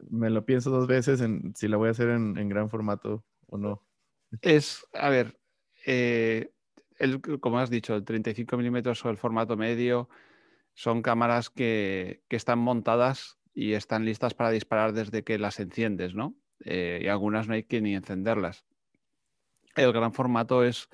me lo pienso dos veces en si la voy a hacer en, gran formato o no. Es, a ver, eh, como has dicho, el 35 milímetros o el formato medio son cámaras que, que, están montadas y están listas para disparar desde que las enciendes, ¿no? Eh, y algunas no hay que ni encenderlas. El gran formato es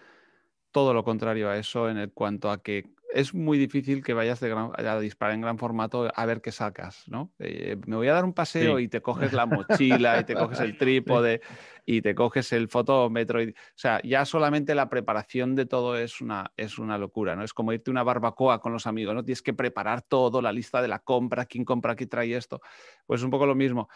todo lo contrario a eso en el cuanto a que es muy difícil que vayas de a disparar en gran formato a ver qué sacas, ¿no? Eh, me voy a dar un paseo y te coges la mochila y te coges el trípode y te coges el fotómetro. o sea, ya solamente la preparación de todo es una, es una locura, ¿no? Es como irte a una barbacoa con los amigos, ¿no? Tienes que preparar todo, la lista de la compra, quién compra, quién trae esto. Pues un poco lo mismo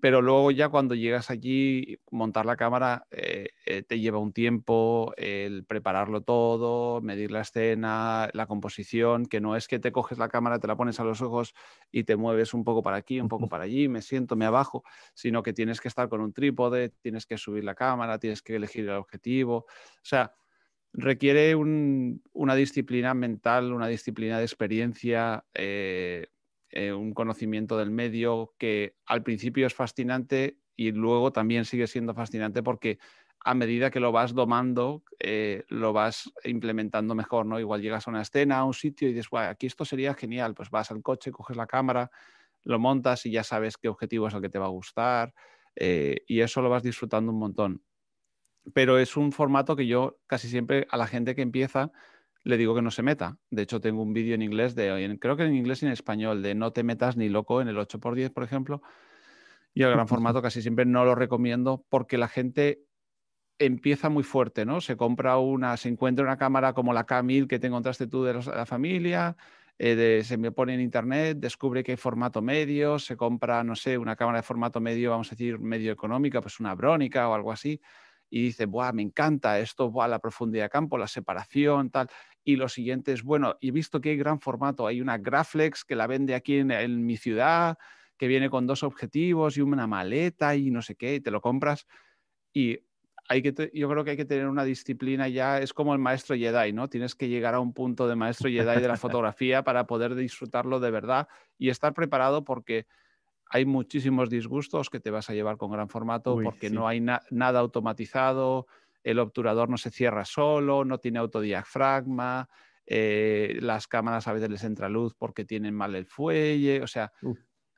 pero luego ya cuando llegas allí, montar la cámara eh, eh, te lleva un tiempo, el prepararlo todo, medir la escena, la composición, que no es que te coges la cámara, te la pones a los ojos y te mueves un poco para aquí, un poco para allí, me siento, me abajo, sino que tienes que estar con un trípode, tienes que subir la cámara, tienes que elegir el objetivo, o sea, requiere una disciplina mental, una disciplina de experiencia. Eh, eh, un conocimiento del medio que al principio es fascinante y luego también sigue siendo fascinante porque a medida que lo vas domando, eh, lo vas implementando mejor, ¿no? Igual llegas a una escena, a un sitio y dices, guay, aquí esto sería genial, pues vas al coche, coges la cámara, lo montas y ya sabes qué objetivo es el que te va a gustar eh, y eso lo vas disfrutando un montón. Pero es un formato que yo casi siempre a la gente que empieza le digo que no se meta. De hecho, tengo un vídeo en inglés, de, en, creo que en inglés y en español, de no te metas ni loco en el 8x10, por ejemplo. Y el gran formato casi siempre no lo recomiendo porque la gente empieza muy fuerte, ¿no? Se compra una, se encuentra una cámara como la K1000 que te encontraste tú de la familia, eh, se me pone en internet, descubre que hay formato medio, se compra, no sé, una cámara de formato medio, vamos a decir, medio económica, pues una brónica o algo así y dice, Buah, me encanta esto, Buah, la profundidad de campo, la separación, tal. Y lo siguiente es, bueno, he visto que hay gran formato, hay una Graflex que la vende aquí en, mi ciudad, que viene con dos objetivos y una maleta y no sé qué, y te lo compras. Y hay que yo creo que hay que tener una disciplina ya, es como el maestro Jedi, ¿no? Tienes que llegar a un punto de maestro Jedi de la fotografía para poder disfrutarlo de verdad y estar preparado porque hay muchísimos disgustos que te vas a llevar con gran formato porque no hay nada automatizado, el obturador no se cierra solo, no tiene autodiafragma, eh, las cámaras a veces les entra luz porque tienen mal el fuelle, o sea,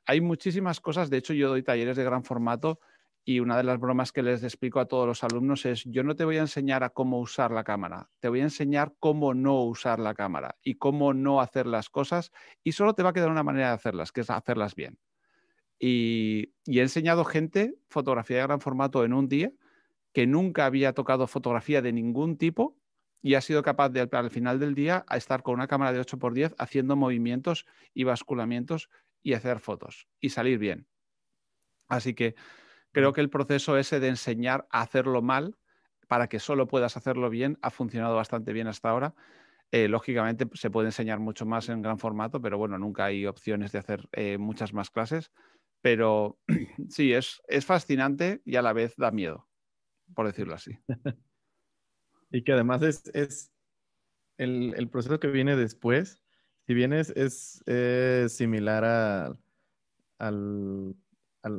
hay muchísimas cosas. De hecho, yo doy talleres de gran formato y una de las bromas que les explico a todos los alumnos es, yo no te voy a enseñar a cómo usar la cámara, te voy a enseñar cómo no usar la cámara y cómo no hacer las cosas y solo te va a quedar una manera de hacerlas, que es hacerlas bien. Y, he enseñado gente fotografía de gran formato en un día que nunca había tocado fotografía de ningún tipo y ha sido capaz de al final del día a estar con una cámara de 8x10 haciendo movimientos y basculamientos y hacer fotos y salir bien. Así que creo que el proceso ese de enseñar a hacerlo mal para que solo puedas hacerlo bien ha funcionado bastante bien hasta ahora. Eh, lógicamente pues, se puede enseñar mucho más en gran formato, pero bueno, nunca hay opciones de hacer eh, muchas más clases. Pero sí, es, es fascinante y a la vez da miedo, por decirlo así. y que además es, es el, el, proceso que viene después, si bien es, es eh, similar al, al,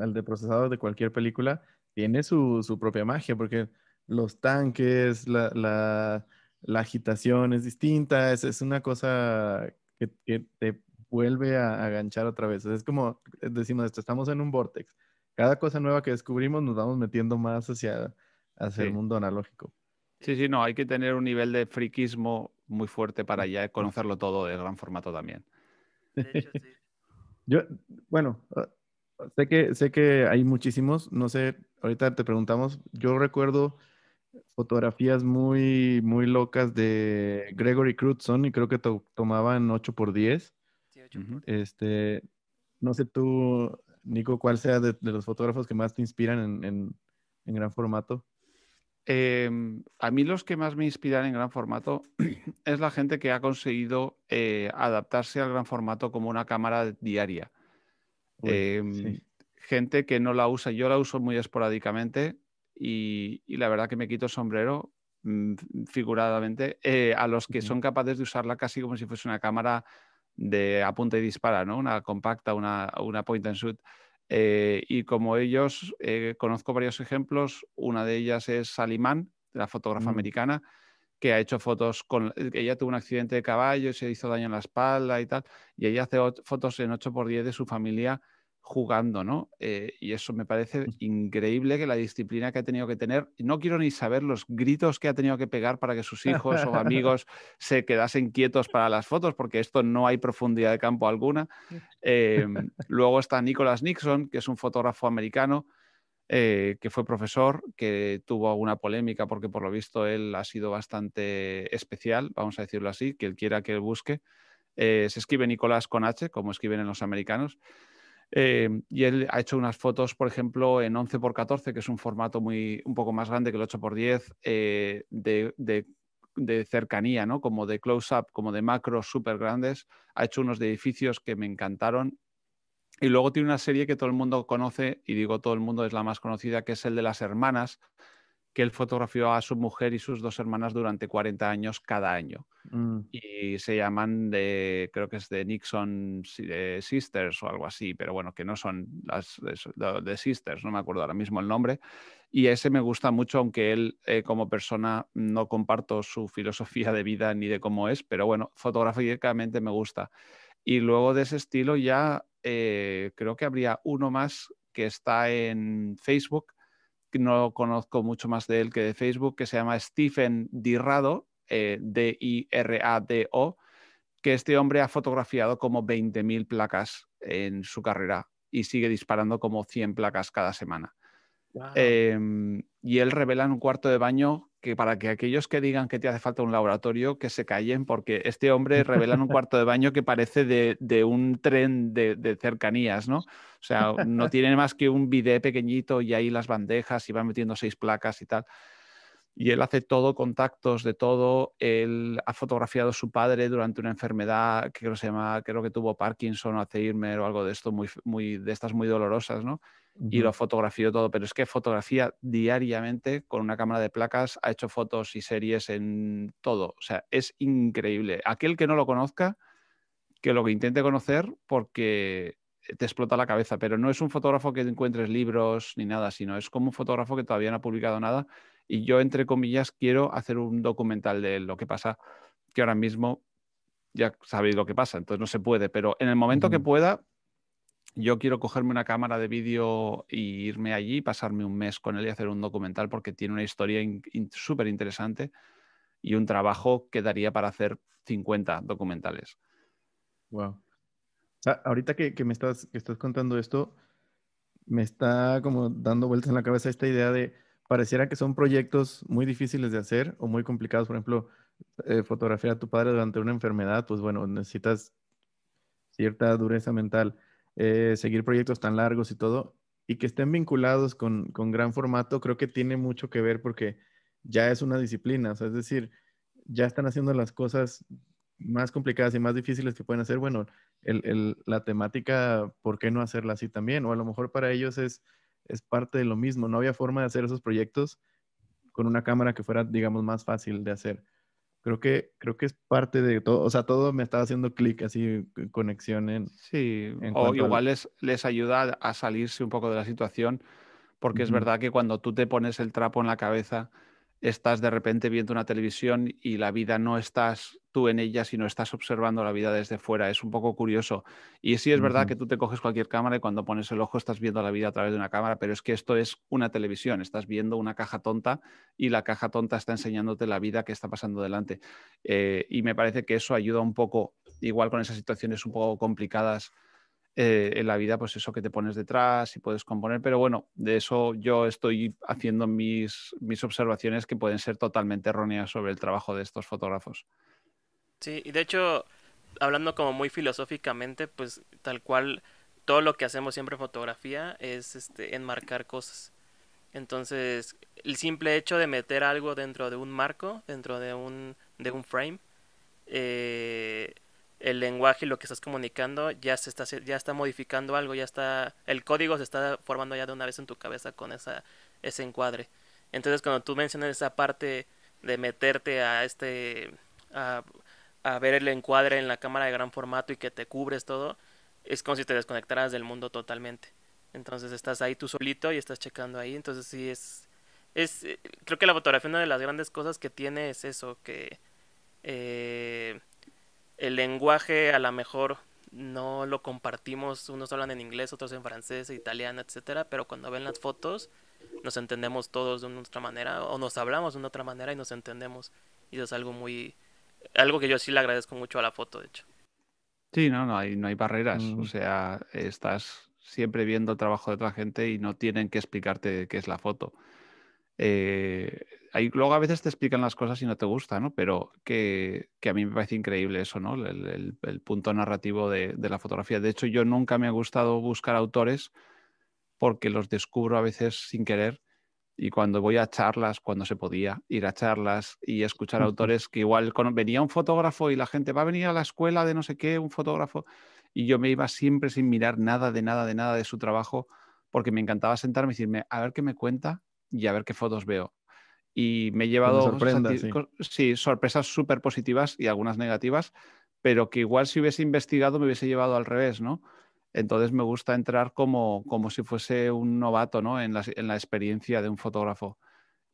al, de procesado de cualquier película, tiene su, su propia magia, porque los tanques, la, la, la agitación es distinta, es, es una cosa que, que te, vuelve a, aganchar otra vez. Es como eh, decimos esto, estamos en un vortex. Cada cosa nueva que descubrimos nos vamos metiendo más hacia, hacia el mundo analógico. Sí, sí, no, hay que tener un nivel de friquismo muy fuerte para ya conocerlo todo de gran formato también. Yo, bueno, ah, sé que, sé que hay muchísimos, no sé, ahorita te preguntamos, yo recuerdo fotografías muy, muy locas de Gregory Crutzen y creo que tomaban 8 x 10 este, no sé tú, Nico, cuál sea de, los fotógrafos que más te inspiran en, gran formato. Em, a mí los que más me inspiran en gran formato es la gente que ha conseguido eh, adaptarse al gran formato como una cámara diaria. Em, gente que no la usa, yo la uso muy esporádicamente y, y la verdad que me quito el sombrero mm, figuradamente eh, a los que son capaces de usarla casi como si fuese una cámara de apunta y dispara, Una compacta, una, una point and shoot. Eh, y como ellos, eh, conozco varios ejemplos. Una de ellas es Salimán, la fotógrafa mm. americana, que ha hecho fotos con... Ella tuvo un accidente de caballo, y se hizo daño en la espalda y tal, y ella hace fotos en 8x10 de su familia jugando, ¿no? Eh, y eso me parece increíble que la disciplina que ha tenido que tener, no quiero ni saber los gritos que ha tenido que pegar para que sus hijos o amigos se quedasen quietos para las fotos, porque esto no hay profundidad de campo alguna. Eh, luego está Nicholas Nixon, que es un fotógrafo americano, eh, que fue profesor, que tuvo alguna polémica porque por lo visto él ha sido bastante especial, vamos a decirlo así, que él quiera que él busque. se escribe Nicolás con H, como escriben en los americanos. Eh, y él ha hecho unas fotos, por ejemplo, en 11x14, que es un formato muy, un poco más grande que el 8x10, eh, de, cercanía, ¿no? como de close-up, como de macros súper grandes. Ha hecho unos de edificios que me encantaron. Y luego tiene una serie que todo el mundo conoce, y digo todo el mundo es la más conocida, que es el de las hermanas, que él fotografió a su mujer y sus dos hermanas durante 40 años cada año. Mm. Y se llaman de, creo que es de Nixon Sisters o algo así, pero bueno, que no son las de, Sisters, no me acuerdo ahora mismo el nombre. Y ese me gusta mucho, aunque él eh, como persona no comparto su filosofía de vida ni de cómo es, pero bueno, fotográficamente me gusta. Y luego de ese estilo ya eh, creo que habría uno más que está en Facebook, no conozco mucho más de él que de Facebook, que se llama Stephen Dirrado, eh, D-I-R-A-D-O, que este hombre ha fotografiado como 20.000 placas en su carrera y sigue disparando como 100 placas cada semana. Em, y él revela en un cuarto de baño que para que aquellos que digan que te hace falta un laboratorio, que se callen, porque este hombre revela en un cuarto de baño que parece de, un tren de, cercanías, ¿no? O sea, no tiene más que un bidé pequeñito y ahí las bandejas y va metiendo seis placas y tal. Y él hace todo, contactos de todo. Él ha fotografiado a su padre durante una enfermedad que creo, se llama, creo que tuvo Parkinson o Alzheimer o algo de esto, muy, muy, de estas muy dolorosas, ¿no? y lo fotografió todo, pero es que fotografía diariamente con una cámara de placas, ha hecho fotos y series en todo, o sea, es increíble. Aquel que no lo conozca, que lo que intente conocer porque te explota la cabeza, pero no es un fotógrafo que encuentres libros ni nada, sino es como un fotógrafo que todavía no ha publicado nada y yo, entre comillas, quiero hacer un documental de lo que pasa, que ahora mismo ya sabéis lo que pasa, entonces no se puede, pero en el momento que pueda, yo quiero cogerme una cámara de vídeo e irme allí, pasarme un mes con él y hacer un documental porque tiene una historia súper interesante y un trabajo que daría para hacer 50 documentales. Wow. Ah, ahorita que, me estás, contando esto, me está como dando vueltas en la cabeza esta idea de pareciera que son proyectos muy difíciles de hacer o muy complicados. Por ejemplo, eh, fotografiar a tu padre durante una enfermedad, pues bueno, necesitas cierta dureza mental eh, seguir proyectos tan largos y todo, y que estén vinculados con, gran formato, creo que tiene mucho que ver porque ya es una disciplina, es decir, ya están haciendo las cosas más complicadas y más difíciles que pueden hacer. Bueno, la temática, ¿por qué no hacerla así también? O a lo mejor para ellos es, es parte de lo mismo, no había forma de hacer esos proyectos con una cámara que fuera, digamos, más fácil de hacer creo que, es parte de todo, o sea, todo me estaba haciendo clic, así, conexión en... Sí, en o igual les, ayuda a salirse un poco de la situación, porque es verdad que cuando tú te pones el trapo en la cabeza, estás de repente viendo una televisión y la vida no estás tú en ella, sino estás observando la vida desde fuera. Es un poco curioso. Y sí es verdad que tú te coges cualquier cámara y cuando pones el ojo estás viendo la vida a través de una cámara, pero es que esto es una televisión, estás viendo una caja tonta y la caja tonta está enseñándote la vida que está pasando delante. Eh, y me parece que eso ayuda un poco, igual con esas situaciones un poco complicadas eh, en la vida, pues eso que te pones detrás y puedes componer, pero bueno, de eso yo estoy haciendo mis, mis observaciones que pueden ser totalmente erróneas sobre el trabajo de estos fotógrafos. Sí, y de hecho, hablando como muy filosóficamente, pues tal cual, todo lo que hacemos siempre en fotografía es este, enmarcar cosas. Entonces, el simple hecho de meter algo dentro de un marco, dentro de un, de un frame, eh, el lenguaje y lo que estás comunicando ya se está ya está modificando algo, ya está el código se está formando ya de una vez en tu cabeza con esa ese encuadre. Entonces, cuando tú mencionas esa parte de meterte a este a, ver el encuadre en la cámara de gran formato y que te cubres todo, es como si te desconectaras del mundo totalmente. Entonces estás ahí tú solito y estás checando ahí, entonces sí es es eh, creo que la fotografía una de las grandes cosas que tiene es eso que eh, el lenguaje a lo mejor no lo compartimos, unos hablan en inglés, otros en francés, italiano, etcétera, pero cuando ven las fotos nos entendemos todos de una otra manera o nos hablamos de una otra manera y nos entendemos. Y eso es algo muy algo que yo sí le agradezco mucho a la foto, de hecho. Sí, no, no hay no hay barreras, o sea, estás siempre viendo el trabajo de otra gente y no tienen que explicarte qué es la foto. Eh, ahí, luego a veces te explican las cosas y no te gusta, ¿no? Pero que, a mí me parece increíble eso, ¿no? El, punto narrativo de, la fotografía. De hecho, yo nunca me ha gustado buscar autores porque los descubro a veces sin querer. Y cuando voy a charlas, cuando se podía ir a charlas y escuchar autores que igual venía un fotógrafo y la gente va a venir a la escuela de no sé qué, un fotógrafo, y yo me iba siempre sin mirar nada de nada de nada de su trabajo, porque me encantaba sentarme y decirme, a ver qué me cuenta, y a ver qué fotos veo. Y me he llevado sorpresas súper positivas y algunas negativas, pero que igual si hubiese investigado me hubiese llevado al revés, ¿no? Entonces me gusta entrar como, como si fuese un novato, en la experiencia de un fotógrafo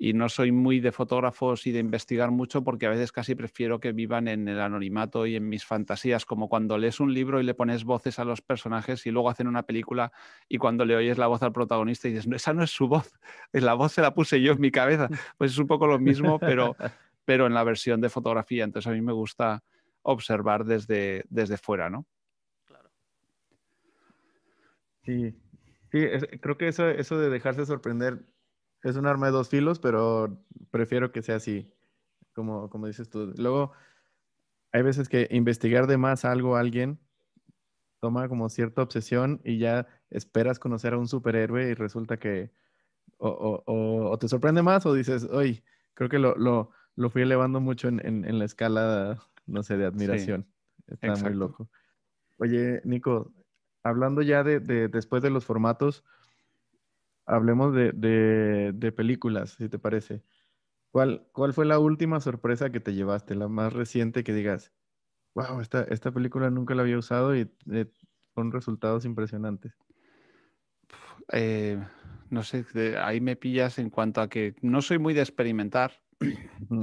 y no soy muy de fotógrafos y de investigar mucho porque a veces casi prefiero que vivan en el anonimato y en mis fantasías, como cuando lees un libro y le pones voces a los personajes y luego hacen una película y cuando le oyes la voz al protagonista y dices, no, esa no es su voz, la voz se la puse yo en mi cabeza. Pues es un poco lo mismo, pero, pero en la versión de fotografía. Entonces a mí me gusta observar desde, desde fuera, ¿no? Claro. Sí, creo que eso, eso de dejarse sorprender es un arma de dos filos, pero prefiero que sea así, como, dices tú. Luego, hay veces que investigar de más algo a alguien toma como cierta obsesión y ya esperas conocer a un superhéroe y resulta que o, te sorprende más o dices, oye, creo que lo, lo, fui elevando mucho en, la escala, no sé, de admiración. Está muy loco. Oye, Nico, hablando ya de después de los formatos, hablemos de, películas, si te parece. ¿Cuál, fue la última sorpresa que te llevaste? La más reciente que digas, wow, esta, película nunca la había usado y con eh, resultados impresionantes. Eh, no sé, ahí me pillas en cuanto a que no soy muy de experimentar.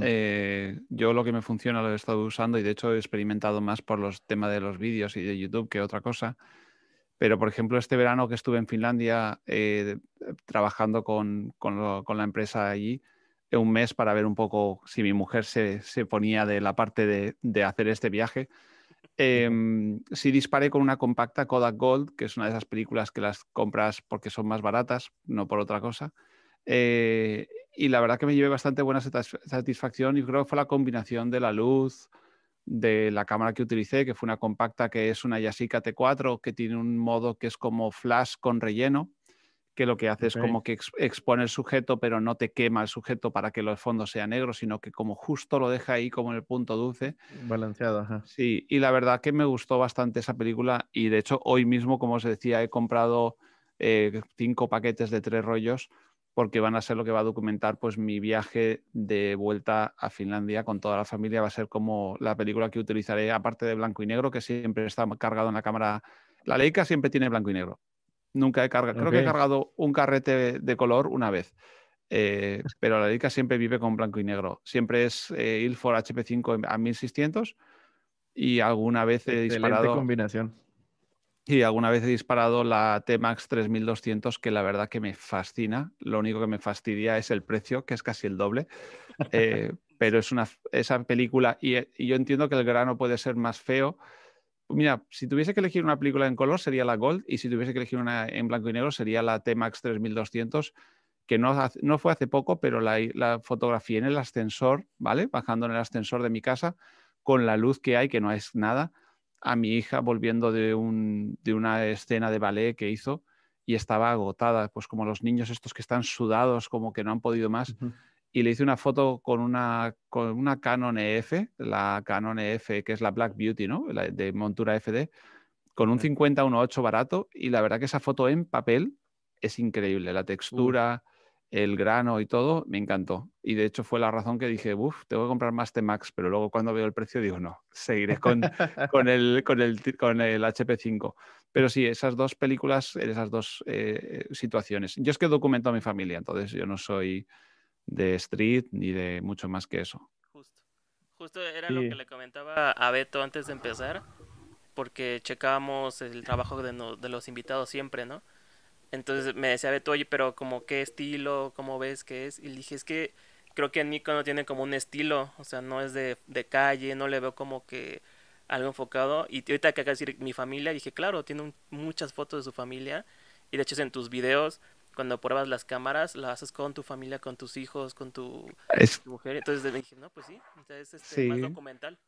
Eh, yo lo que me funciona lo he estado usando y de hecho he experimentado más por los temas de los vídeos y de YouTube que otra cosa. Pero, por ejemplo, este verano que estuve en Finlandia eh, trabajando con, la empresa allí, eh, un mes para ver un poco si mi mujer se, ponía de la parte de, hacer este viaje. Em, sí disparé con una compacta Kodak Gold, que es una de esas películas que las compras porque son más baratas, no por otra cosa. Eh, y la verdad que me llevé bastante buena satisfacción y creo que fue la combinación de la luz, de la cámara que utilicé, que fue una compacta que es una Yashica T4, que tiene un modo que es como flash con relleno, que lo que hace es como que expone el sujeto, pero no te quema el sujeto para que los fondos sea negro sino que como justo lo deja ahí como en el punto dulce. Balanceado, ajá. Sí, y la verdad que me gustó bastante esa película y de hecho hoy mismo, como os decía, he comprado eh, cinco paquetes de tres rollos porque van a ser lo que va a documentar pues mi viaje de vuelta a Finlandia con toda la familia. Va a ser como la película que utilizaré, aparte de blanco y negro, que siempre está cargado en la cámara. La Leica siempre tiene blanco y negro. Nunca he cargado, creo que he cargado un carrete de color una vez. Eh, pero la Leica siempre vive con blanco y negro. Siempre es eh, Ilford HP5 a 1600 y alguna vez he Excelente disparado. combinación. Y alguna vez he disparado la T-Max 3200, que la verdad que me fascina. Lo único que me fastidia es el precio, que es casi el doble. Eh, pero es una, esa película, eh, y, yo entiendo que el grano puede ser más feo. Mira, si tuviese que elegir una película en color sería la Gold, y si tuviese que elegir una en blanco y negro sería la T-Max 3200, que no, no, fue hace poco, pero la, fotografía en el ascensor, ¿vale? Bajando en el ascensor de mi casa, con la luz que hay, que no es nada a mi hija volviendo de, de una escena de ballet que hizo y estaba agotada, pues como los niños estos que están sudados, como que no han podido más. Y le hice una foto con una, con una Canon EF, la Canon EF, que es la Black Beauty, ¿no? La de montura FD, con un 50-1.8 barato. Y la verdad que esa foto en papel es increíble. La textura, el grano y todo, me encantó. Y de hecho fue la razón que dije, uff, tengo que comprar más T-Max, pero luego cuando veo el precio digo, no, seguiré con, con, el, con, el, HP5. Pero sí, esas dos películas, esas dos eh, eh, situaciones. Yo es que documento a mi familia, entonces yo no soy de street ni de mucho más que eso. Justo, Justo era lo que le comentaba a Beto antes de empezar, porque checábamos el trabajo de los invitados siempre, ¿no? Entonces me decía Beto, oye, pero como qué estilo, cómo ves que es. Y le dije, es que creo que Nico no tiene como un estilo, o sea, no es de, calle, no le veo como que algo enfocado. Y ahorita que acá decir mi familia, dije, claro, tiene muchas fotos de su familia. Y de hecho, en tus videos, cuando pruebas las cámaras, las haces con tu familia, con tus hijos, con tu, mujer. Entonces le dije, no, pues sí, es este, más documental.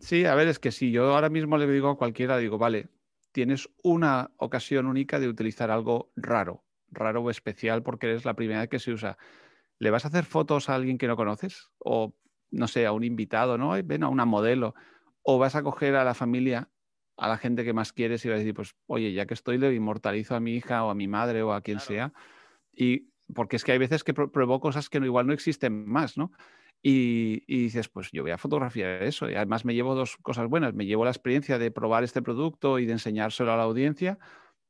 Sí, a ver, es que sí. yo ahora mismo le digo a cualquiera, digo, vale, tienes una ocasión única de utilizar algo raro, raro o especial porque eres la primera vez que se usa. ¿Le vas a hacer fotos a alguien que no conoces? O, no sé, a un invitado, ¿no? Ven a una modelo. O vas a coger a la familia, a la gente que más quieres y vas a decir, pues, oye, ya que estoy, le inmortalizo a mi hija o a mi madre o a quien sea. Y porque es que hay veces que pruebo cosas que igual no existen más, ¿no? Y, dices, pues yo voy a fotografiar eso. Y además me llevo dos cosas buenas. Me llevo la experiencia de probar este producto y de enseñárselo a la audiencia,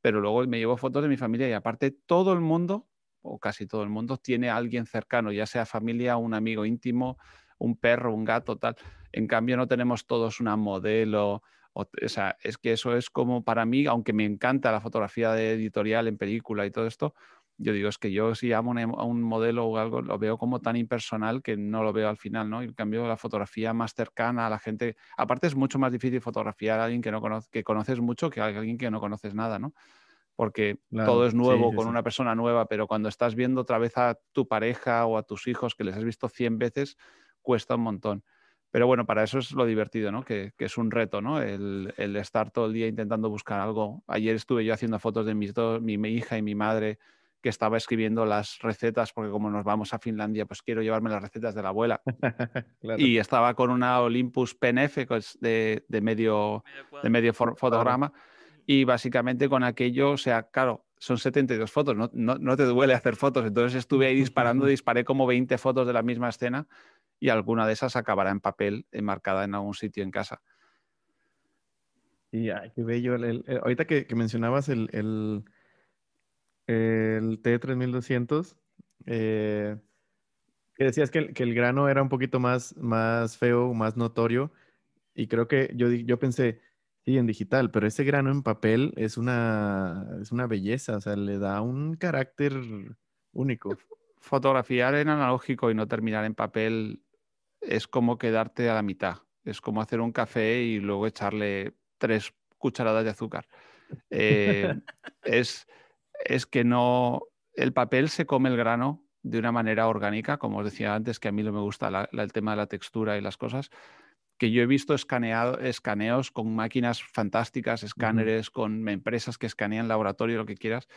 pero luego me llevo fotos de mi familia y aparte todo el mundo, o casi todo el mundo, tiene alguien cercano, ya sea familia, un amigo íntimo, un perro, un gato, tal. En cambio no tenemos todos una modelo. O, o sea, es que eso es como para mí, aunque me encanta la fotografía de editorial en película y todo esto, yo digo, es que yo si amo em, a un modelo o algo, lo veo como tan impersonal que no lo veo al final, ¿no? Y en cambio, la fotografía más cercana a la gente, aparte es mucho más difícil fotografiar a alguien que, no que conoces mucho que a alguien que no conoces nada, ¿no? Porque todo es nuevo con una persona nueva, pero cuando estás viendo otra vez a tu pareja o a tus hijos que les has visto 100 veces, cuesta un montón. Pero bueno, para eso es lo divertido, ¿no? Que, es un reto, ¿no? El, estar todo el día intentando buscar algo. Ayer estuve yo haciendo fotos de mi, mi hija y mi madre que estaba escribiendo las recetas, porque como nos vamos a Finlandia, pues quiero llevarme las recetas de la abuela. Y estaba con una Olympus PNF de, medio, de medio fotograma. Y básicamente con aquello, o sea, claro, son 72 fotos, no, te duele hacer fotos. Entonces estuve ahí disparando, disparé como 20 fotos de la misma escena y alguna de esas acabará en papel, enmarcada eh, en algún sitio en casa. Y qué bello. ahorita que, mencionabas el el T3200, eh, que decías que el, grano era un poquito más, más feo, más notorio, y creo que yo, yo pensé, sí, en digital, pero ese grano en papel es una, es una belleza, o sea, le da un carácter único. Fotografiar en analógico y no terminar en papel es como quedarte a la mitad, es como hacer un café y luego echarle tres cucharadas de azúcar. Eh, es, es que no, el papel se come el grano de una manera orgánica, como os decía antes, que a mí no me gusta el tema de la textura y las cosas, que yo he visto escaneos con máquinas fantásticas, escáneres, con empresas que escanean laboratorio, lo que quieras,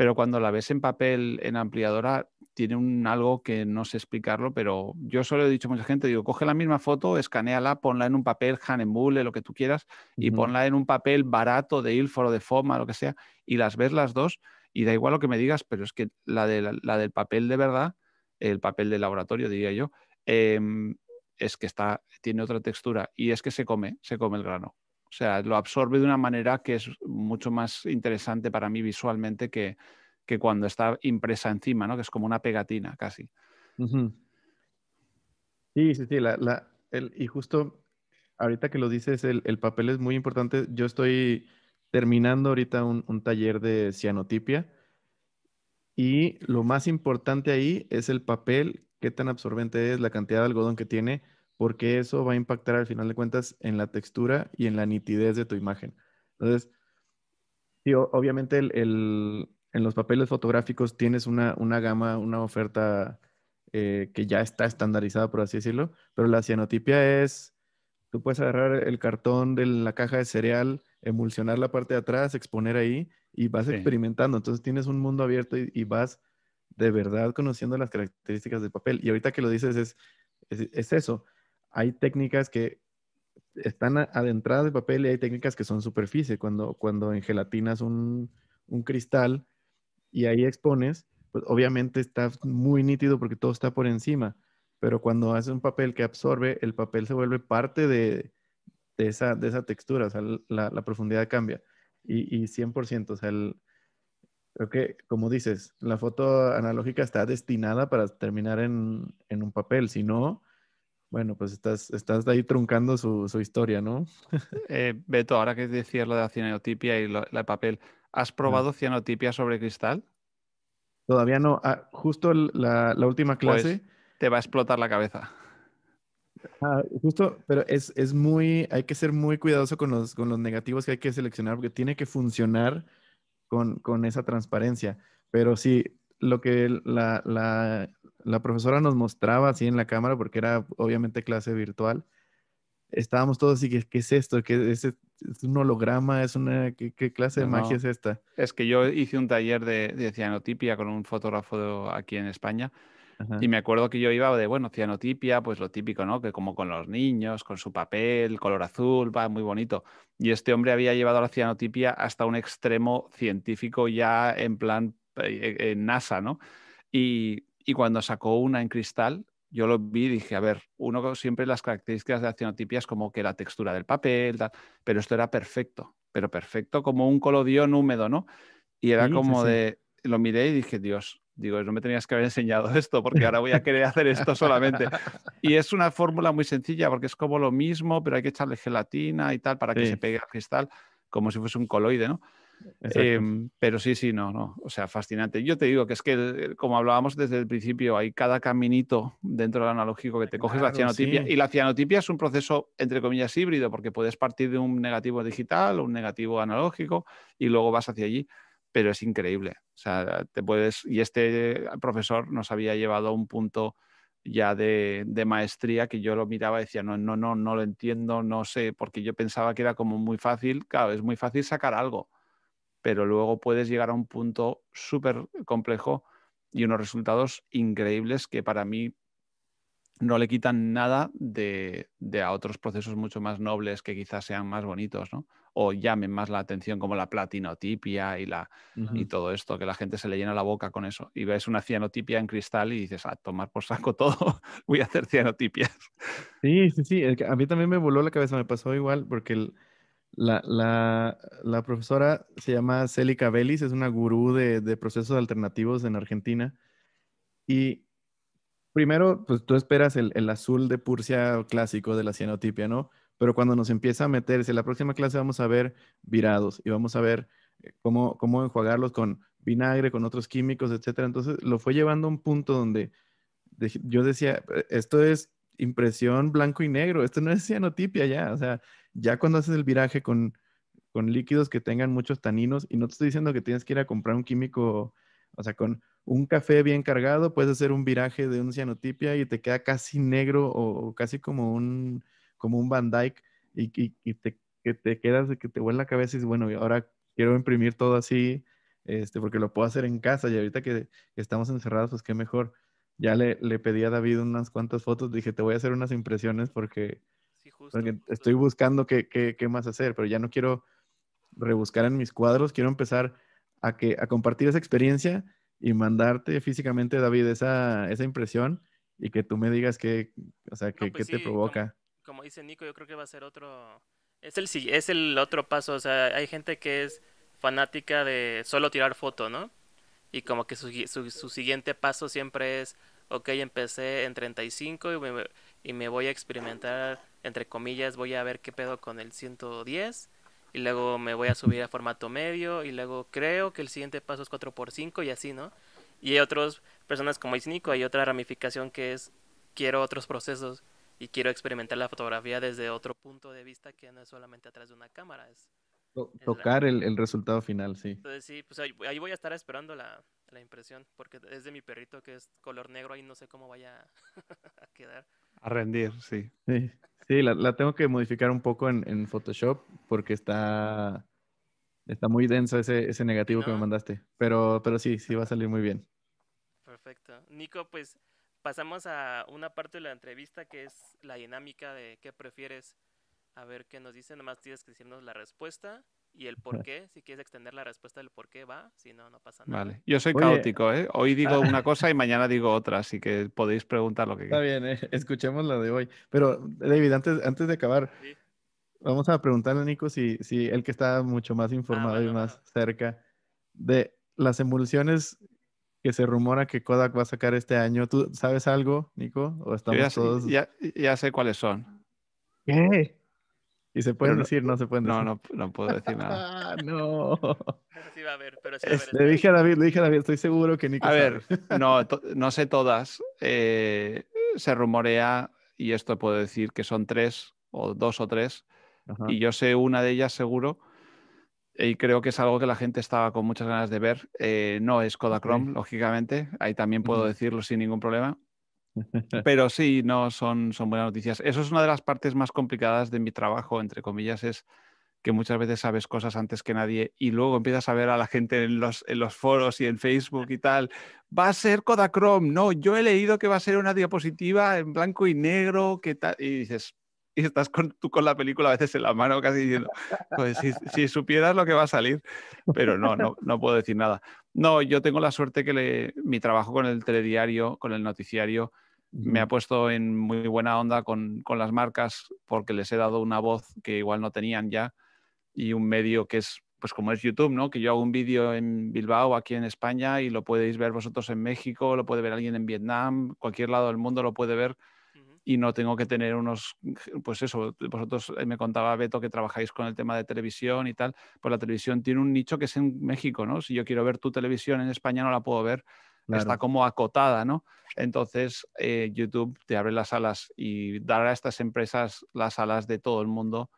pero cuando la ves en papel, en ampliadora, tiene un algo que no sé explicarlo, pero yo solo he dicho a mucha gente, digo, coge la misma foto, escaneala, ponla en un papel Hanemule, lo que tú quieras, y ponla en un papel barato de Ilfor o de Foma, lo que sea, y las ves las dos, y da igual lo que me digas, pero es que la, de, la, del papel de verdad, el papel de laboratorio, diría yo, em, es que está, tiene otra textura, y es que se come, se come el grano. O sea, lo absorbe de una manera que es mucho más interesante para mí visualmente que, cuando está impresa encima, ¿no? Que es como una pegatina casi. Sí, sí, sí. y justo ahorita que lo dices, el, papel es muy importante. Yo estoy terminando ahorita un, un taller de cianotipia y lo más importante ahí es el papel, qué tan absorbente es, la cantidad de algodón que tiene porque eso va a impactar al final de cuentas en la textura y en la nitidez de tu imagen. Entonces, obviamente el, en los papeles fotográficos tienes una, una gama, una oferta eh, que ya está estandarizada, por así decirlo, pero la cianotipia es, tú puedes agarrar el cartón de la caja de cereal, emulsionar la parte de atrás, exponer ahí y vas experimentando. Entonces tienes un mundo abierto y, vas de verdad conociendo las características del papel. Y ahorita que lo dices es, es eso hay técnicas que están adentradas de papel y hay técnicas que son superficie. Cuando, cuando en un, un cristal y ahí expones, pues obviamente está muy nítido porque todo está por encima. Pero cuando haces un papel que absorbe, el papel se vuelve parte de, de, esa, textura, o sea, la, profundidad cambia. Y, y 100%, o sea, creo que, como dices, la foto analógica está destinada para terminar en, en un papel. Si no, bueno, pues estás, estás ahí truncando su, historia, ¿no? Eh, Beto, ahora que decías lo de la cianotipia y el la papel, ¿has probado cianotipia sobre cristal? Todavía no. Ah, justo la, última pues clase. te va a explotar la cabeza. Ah, justo, pero es, muy, hay que ser muy cuidadoso con los, negativos que hay que seleccionar porque tiene que funcionar con, con esa transparencia. Pero sí, lo que la, profesora nos mostraba así en la cámara, porque era obviamente clase virtual, estábamos todos así, ¿qué, es esto? ¿Qué es, un holograma? ¿Es una, ¿Qué, clase de magia es esta? Es que yo hice un taller de, cianotipia con un fotógrafo aquí en España. Y me acuerdo que yo iba de, bueno, cianotipia, pues lo típico, ¿no? Que como con los niños, con su papel, color azul, va, muy bonito. Y este hombre había llevado la cianotipia hasta un extremo científico ya en plan eh, eh, en NASA, ¿no? Y, cuando sacó una en cristal, yo lo vi y dije, a ver, uno siempre las características de la es como que la textura del papel, pero esto era perfecto, pero perfecto como un colodión húmedo, ¿no? Y era como de, lo miré y dije, Dios, digo, no me tenías que haber enseñado esto porque ahora voy a querer hacer esto solamente. Y es una fórmula muy sencilla porque es como lo mismo, pero hay que echarle gelatina y tal para que se pegue al cristal como si fuese un coloide, ¿no? Em, pero sí, sí, no, no. O sea, fascinante. Yo te digo que es que, eh, como hablábamos desde el principio, hay cada caminito dentro del analógico que te coges la cianotipia. Y la cianotipia es un proceso, entre comillas, híbrido, porque puedes partir de un negativo digital o un negativo analógico y luego vas hacia allí. Pero es increíble. O sea, te puedes. Y este profesor nos había llevado a un punto ya de, maestría que yo lo miraba y decía, no, no, no, no lo entiendo, no sé, porque yo pensaba que era como muy fácil, claro, es muy fácil sacar algo, pero luego puedes llegar a un punto súper complejo y unos resultados increíbles que para mí no le quitan nada de, a otros procesos mucho más nobles que quizás sean más bonitos, ¿no? O llamen más la atención como la platinotipia y, la, y todo esto, que la gente se le llena la boca con eso. Y ves una cianotipia en cristal y dices, a ah, tomar por saco todo, voy a hacer cianotipias. Sí, sí, sí. A mí también me voló la cabeza, me pasó igual, porque el, la, profesora se llama Celica Vélez, es una gurú de, procesos alternativos en Argentina. Y primero, pues tú esperas el, azul de Purcia clásico de la cianotipia, ¿no? Pero cuando nos empieza a meterse, en la próxima clase vamos a ver virados y vamos a ver eh, cómo, cómo enjuagarlos con vinagre, con otros químicos, etcétera. Entonces lo fue llevando a un punto donde yo decía, esto es impresión blanco y negro, esto no es cianotipia ya, o sea, ya cuando haces el viraje con, líquidos que tengan muchos taninos, y no te estoy diciendo que tienes que ir a comprar un químico, o sea, con un café bien cargado, puedes hacer un viraje de un cianotipia y te queda casi negro o, casi como un, como un Van Dyke y, te, que te quedas, que te vuelve la cabeza y bueno, ahora quiero imprimir todo así, este, porque lo puedo hacer en casa y ahorita que, estamos encerrados, pues qué mejor. Ya le, le, pedí a David unas cuantas fotos, dije, te voy a hacer unas impresiones porque estoy buscando qué, qué, más hacer, pero ya no quiero rebuscar en mis cuadros, quiero empezar a, que, a compartir esa experiencia y mandarte físicamente, David, esa, esa impresión y que tú me digas qué, o sea, pues qué, te provoca. Como, dice Nico, yo creo que va a ser otro, es el, es el otro paso, o sea, hay gente que es fanática de solo tirar foto, ¿no? Y como que su, su, su siguiente paso siempre es, ok, empecé en 35 y me, y me voy a experimentar entre comillas, voy a ver qué pedo con el 110 y luego me voy a subir a formato medio y luego creo que el siguiente paso es 4x5 y así, ¿no? Y hay otras personas como Isnico, hay otra ramificación que es quiero otros procesos y quiero experimentar la fotografía desde otro punto de vista que no es solamente atrás de una cámara, es... tocar el, resultado final, sí. Entonces sí, pues, ahí, voy a estar esperando la, la impresión, porque es de mi perrito que es color negro y no sé cómo vaya a quedar. A rendir, sí. Sí, la, tengo que modificar un poco en, Photoshop porque está, está muy denso ese, ese negativo que me mandaste. Pero, pero sí, sí va a salir muy bien. Perfecto. Nico, pues pasamos a una parte de la entrevista que es la dinámica de qué prefieres. A ver qué nos dicen, Nomás tienes que decirnos la respuesta y el por qué, si quieres extender la respuesta del por qué, va. Si no, no pasa nada. Vale. Yo soy caótico, ¿eh? Hoy digo ah, una cosa y mañana digo otra, así que podéis preguntar lo que quieras. Está bien, ¿eh? escuchemos la de hoy. Pero, David, antes, antes de acabar, vamos a preguntarle a Nico si, si él que está mucho más ah, informado y más cerca de las emulsiones que se rumora que Kodak va a sacar este año. ¿Tú sabes algo, Nico? ¿O estamos ya, todos... ya, ya sé cuáles son. ¿Qué? ¿Y se pueden decir? No, se pueden decir. No, no, no puedo decir nada. no. Le dije a David, le dije a David, estoy seguro que Nico. A ver, no, no sé todas. Eh, se rumorea, y esto puedo decir que son tres, o dos o tres, y yo sé una de ellas seguro. Y creo que es algo que la gente estaba con muchas ganas de ver. Eh, no es Kodachrome, lógicamente. Ahí también puedo decirlo sin ningún problema. Pero sí, no, son, son buenas noticias. Eso es una de las partes más complicadas de mi trabajo, entre comillas, es que muchas veces sabes cosas antes que nadie y luego empiezas a ver a la gente en los, foros y en Facebook y tal. Va a ser Kodachrome, no, yo he leído que va a ser una diapositiva en blanco y negro, que Y dices, y estás tú con la película a veces en la mano casi diciendo, pues si, si supieras lo que va a salir, pero no, no, no puedo decir nada. No, yo tengo la suerte que mi trabajo con el telediario, con el noticiario, me ha puesto en muy buena onda con, las marcas porque les he dado una voz que igual no tenían ya y un medio que es, pues como es YouTube, ¿no? Que yo hago un vídeo en Bilbao, aquí en España, y lo podéis ver vosotros en México, lo puede ver alguien en Vietnam, cualquier lado del mundo lo puede ver y no tengo que tener unos, pues eso, vosotros eh, me contaba Beto que trabajáis con el tema de televisión y tal, pues la televisión tiene un nicho que es en México, ¿no? Si yo quiero ver tu televisión en España no la puedo ver, está como acotada, ¿no? Entonces eh, YouTube te abre las alas y dar a estas empresas las alas de todo el mundo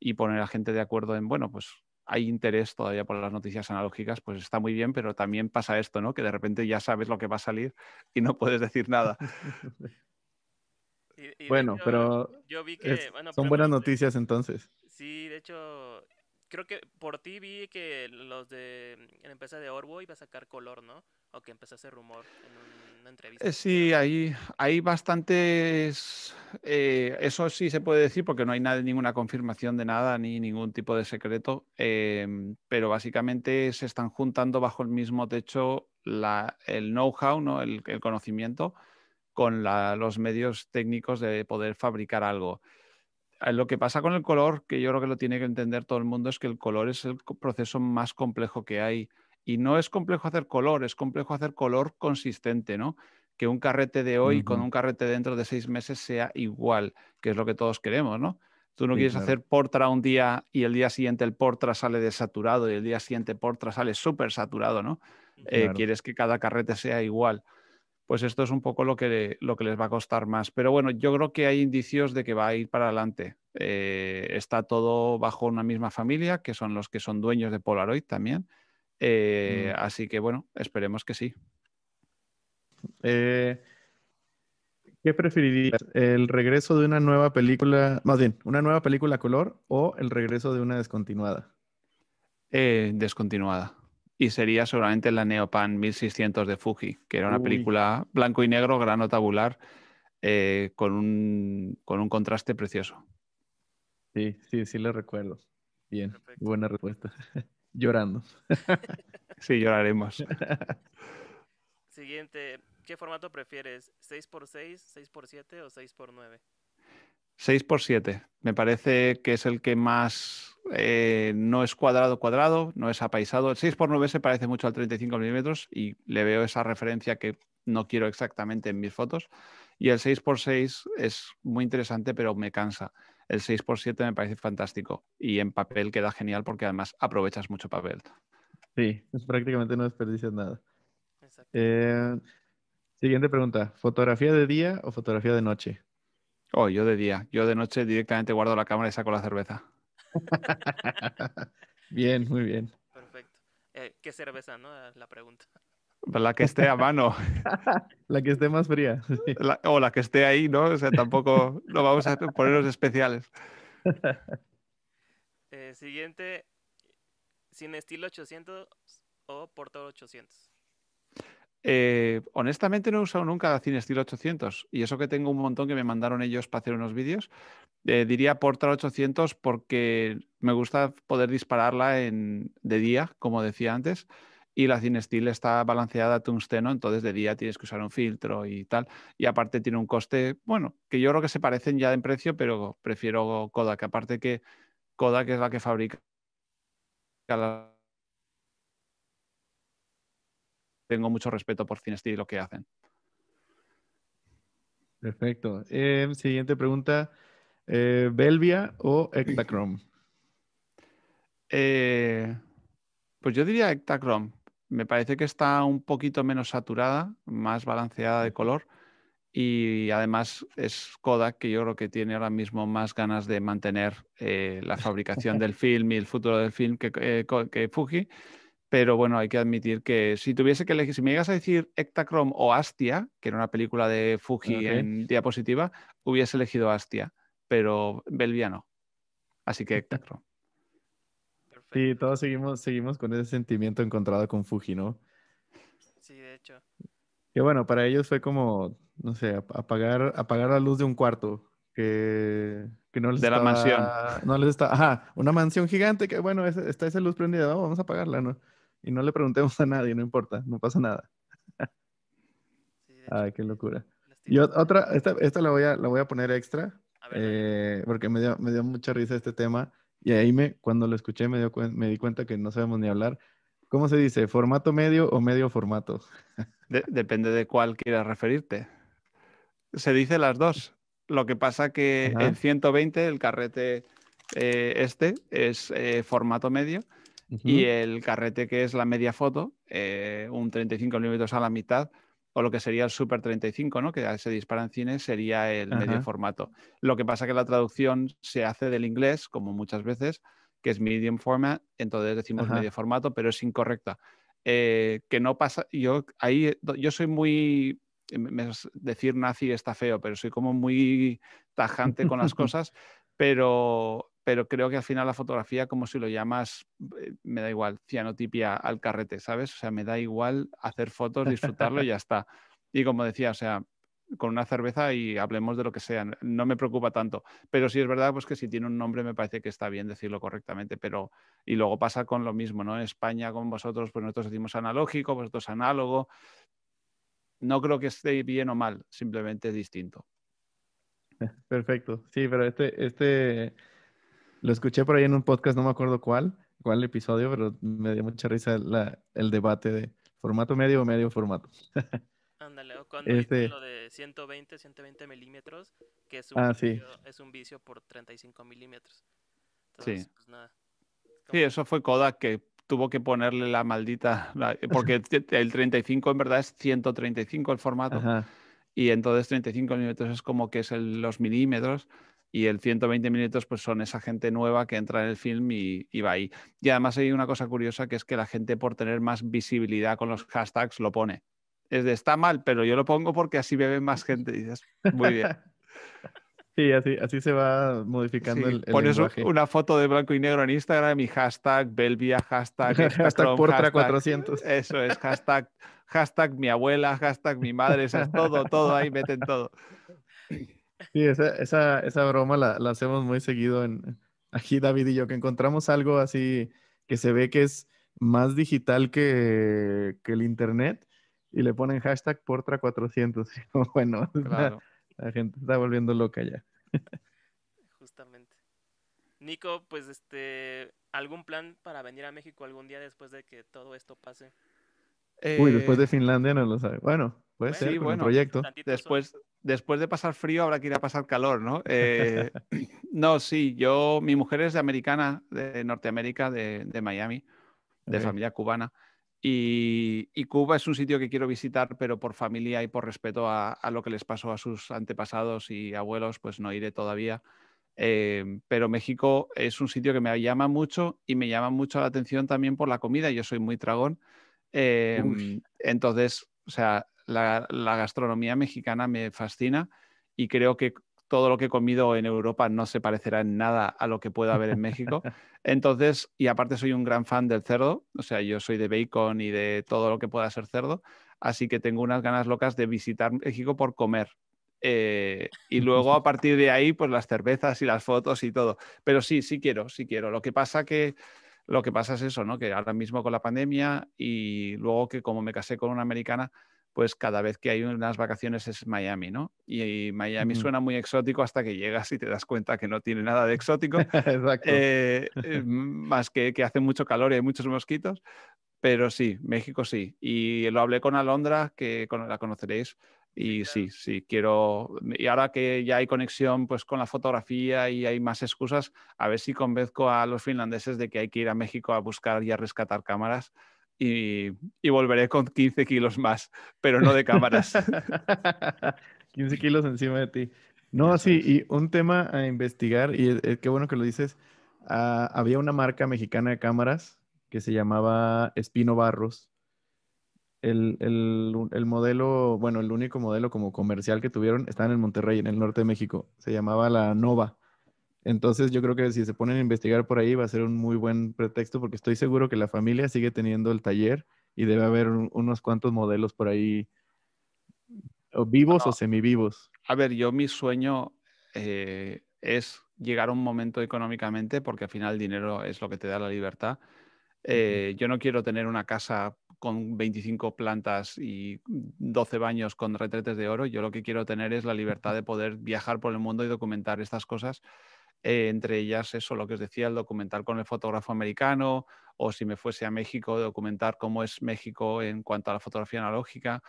y poner a gente de acuerdo en, bueno, pues hay interés todavía por las noticias analógicas, pues está muy bien, pero también pasa esto, ¿no? Que de repente ya sabes lo que va a salir y no puedes decir nada. bueno, pero son buenas noticias entonces. Sí, de hecho, creo que por ti vi que los de mm, la empresa de Orbo iba a sacar color, ¿no? O que empezó hacer rumor en una entrevista. Eh, sí, hay, hay bastantes. Eh, eso sí se puede decir porque no hay nada, ninguna confirmación de nada ni ningún tipo de secreto. Em, pero básicamente se están juntando bajo el mismo techo el know-how, ¿no? el conocimiento con los medios técnicos de poder fabricar algo. Eh, lo que pasa con el color, que yo creo que lo tiene que entender todo el mundo, es que el color es el proceso más complejo que hay. Y no es complejo hacer color, es complejo hacer color consistente, ¿no? Que un carrete de hoy con un carrete dentro de seis meses sea igual, que es lo que todos queremos, ¿no? Tú no quieres hacer portra un día y el día siguiente el portra sale desaturado y el día siguiente portra sale súper saturado, ¿no? Mm, eh, quieres que cada carrete sea igual pues esto es un poco lo que, lo que les va a costar más. Pero bueno, yo creo que hay indicios de que va a ir para adelante. Eh, está todo bajo una misma familia, que son los que son dueños de Polaroid también. Eh, mm. Así que bueno, esperemos que sí. Eh, ¿Qué preferirías? ¿El regreso de una nueva película, más bien, una nueva película color o el regreso de una descontinuada? descontinuada y sería seguramente la Neopan 1600 de Fuji, que era una película blanco y negro, grano tabular, eh, con, un, contraste precioso. Sí, sí, sí le recuerdo. Bien, buena respuesta. Llorando. sí, lloraremos. Siguiente, ¿qué formato prefieres? ¿6x6, 6x7 o 6x9? 6 por 7. Me parece que es el que más eh, no es cuadrado cuadrado, no es apaisado. El 6 por 9 se parece mucho al 35 milímetros y le veo esa referencia que no quiero exactamente en mis fotos. Y el 6 por 6 es muy interesante, pero me cansa. El 6 por 7 me parece fantástico y en papel queda genial porque además aprovechas mucho papel. Sí, es prácticamente no desperdicias nada. Eh, siguiente pregunta, ¿fotografía de día o fotografía de noche? Oh, yo de día. Yo de noche directamente guardo la cámara y saco la cerveza. bien, muy bien. Perfecto. Eh, ¿Qué cerveza, no? Eh, la pregunta. Pues la que esté a mano. la que esté más fría. o la que esté ahí, ¿no? O sea, tampoco no vamos a poner los especiales. Eh, siguiente, sin estilo 800 o por todo 800. Eh, honestamente no he usado nunca la CineStyle 800 y eso que tengo un montón que me mandaron ellos para hacer unos vídeos. Eh, diría Portra 800 porque me gusta poder dispararla en, de día, como decía antes, y la CineStyle está balanceada a tungsteno, entonces de día tienes que usar un filtro y tal. Y aparte tiene un coste, bueno, que yo creo que se parecen ya en precio, pero prefiero Kodak. Aparte que Kodak es la que fabrica tengo mucho respeto por Cinesti y lo que hacen. Perfecto. Em, siguiente pregunta. Eh, ¿Belvia o Ektachrome? Eh, pues yo diría Ektachrome. Me parece que está un poquito menos saturada, más balanceada de color y además es Kodak que yo creo que tiene ahora mismo más ganas de mantener eh, la fabricación del film y el futuro del film que Fuji pero bueno, hay que admitir que si tuviese que elegir, si me llegas a decir Ectachrome o Astia, que era una película de Fuji en diapositiva, hubiese elegido Astia, pero Belvia no. Así que Ectachrome. Sí, todos seguimos, seguimos con ese sentimiento encontrado con Fuji, ¿no? Sí, de hecho. Y bueno, para ellos fue como, no sé, apagar, apagar la luz de un cuarto. Que, no les De la mansión. No está. Ajá, una mansión gigante que, bueno, está esa luz prendida, vamos a apagarla, ¿no? y no le preguntemos a nadie, no importa, no pasa nada. Ay, qué eh, locura. Y otra, esta, la, voy a, la voy a poner extra, eh, porque me dio, me dio mucha risa este tema y ahí me, cuando lo escuché me, di cuenta que no sabemos ni hablar. ¿Cómo se dice? ¿Formato medio o medio formato? depende de cuál quieras referirte. Se dice las dos. Lo que pasa que el en 120 el carrete eh, este es formato medio y el carrete que es la media foto, eh, un 35 milímetros a la mitad, o lo que sería el Super 35, ¿no? que se dispara en cine, sería el medio formato. Lo que pasa que la traducción se hace del inglés, como muchas veces, que es medium format, entonces decimos medio formato, pero es incorrecta. Eh, que no pasa, yo ahí, yo soy muy, decir nazi está feo, pero soy como muy tajante con las cosas, pero pero creo que al final la fotografía, como si lo llamas, eh, me da igual, cianotipia al carrete, ¿sabes? O sea, me da igual hacer fotos, disfrutarlo y ya está. Y como decía, o sea, con una cerveza y hablemos de lo que sea. No me preocupa tanto. Pero sí es verdad, pues que si tiene un nombre me parece que está bien decirlo correctamente. Pero, y luego pasa con lo mismo, ¿no? En España, con vosotros, pues nosotros decimos analógico, vosotros análogo. No creo que esté bien o mal, simplemente es distinto. Perfecto. Sí, pero este, este lo escuché por ahí en un podcast, no me acuerdo cuál, cuál episodio, pero me dio mucha risa el debate de formato medio o medio formato. Ándale, o cuando este... lo de 120, 120 milímetros, que es un, ah, vicio, por 35 milímetros. sí. Pues, sí, eso fue Kodak que tuvo que ponerle la maldita, porque el 35 en verdad es 135 el formato. Y entonces 35 milímetros es como que es los milímetros y el 120 minutos pues son esa gente nueva que entra en el film y, va ahí. Y además hay una cosa curiosa que es que la gente por tener más visibilidad con los hashtags lo pone. Es de está mal, pero yo lo pongo porque así bebe más gente. Y dices, muy bien. Sí, así, así se va modificando el, el, Pones una foto de blanco y negro en Instagram y hashtag Belvia, hashtag... hashtag Portra400. Eso es, hashtag, hashtag mi abuela, hashtag mi madre, es todo, todo ahí, meten todo. Sí, esa, esa, esa broma la, hacemos muy seguido en, aquí David y yo, que encontramos algo así que se ve que es más digital que, que el Internet y le ponen hashtag Portra400. Bueno, la, gente está volviendo loca ya. Justamente. Nico, pues este, ¿algún plan para venir a México algún día después de que todo esto pase? Eh, después de Finlandia no lo sabe. Bueno, puede ser sí, proyecto. Después, después de pasar frío habrá que ir a pasar calor, ¿no? Eh, no, sí, yo, mi mujer es de americana, de Norteamérica, de, Miami, de familia cubana. Y, Cuba es un sitio que quiero visitar, pero por familia y por respeto a, lo que les pasó a sus antepasados y abuelos, pues no iré todavía. Eh, pero México es un sitio que me llama mucho y me llama mucho la atención también por la comida. Yo soy muy tragón. Em, entonces, o sea, la, gastronomía mexicana me fascina y creo que todo lo que he comido en Europa no se parecerá en nada a lo que pueda haber en México. Entonces, y aparte soy un gran fan del cerdo, o sea, yo soy de bacon y de todo lo que pueda ser cerdo, así que tengo unas ganas locas de visitar México por comer, eh, y luego a partir de ahí, pues las cervezas y las fotos y todo. Pero sí, sí quiero, sí quiero. Lo que pasa que lo que pasa es eso, ¿no? Que ahora mismo con la pandemia y luego que como me casé con una americana, pues cada vez que hay unas vacaciones es Miami, ¿no? Y, Miami suena muy exótico hasta que llegas y te das cuenta que no tiene nada de exótico, eh, eh, más que que hace mucho calor y hay muchos mosquitos, pero sí, México sí. Y lo hablé con Alondra, que la conoceréis, y sí, sí, quiero. Y ahora que ya hay conexión pues, con la fotografía y hay más excusas, a ver si convenzco a los finlandeses de que hay que ir a México a buscar y a rescatar cámaras. Y, volveré con 15 kilos más, pero no de cámaras. 15 kilos encima de ti. No, sí, y un tema a investigar, y eh, qué bueno que lo dices. Ah, había una marca mexicana de cámaras que se llamaba Espino Barros el, modelo, bueno, el único modelo como comercial que tuvieron está en el Monterrey, en el norte de México. Se llamaba la Nova. Entonces yo creo que si se ponen a investigar por ahí va a ser un muy buen pretexto porque estoy seguro que la familia sigue teniendo el taller y debe haber unos cuantos modelos por ahí vivos o semivivos. A ver, yo mi sueño eh, es llegar a un momento económicamente porque al final el dinero es lo que te da la libertad. Eh, yo no quiero tener una casa con 25 plantas y 12 baños con retretes de oro. Yo lo que quiero tener es la libertad de poder viajar por el mundo y documentar estas cosas. Eh, entre ellas, eso, lo que os decía, el documentar con el fotógrafo americano, o si me fuese a México, documentar cómo es México en cuanto a la fotografía analógica,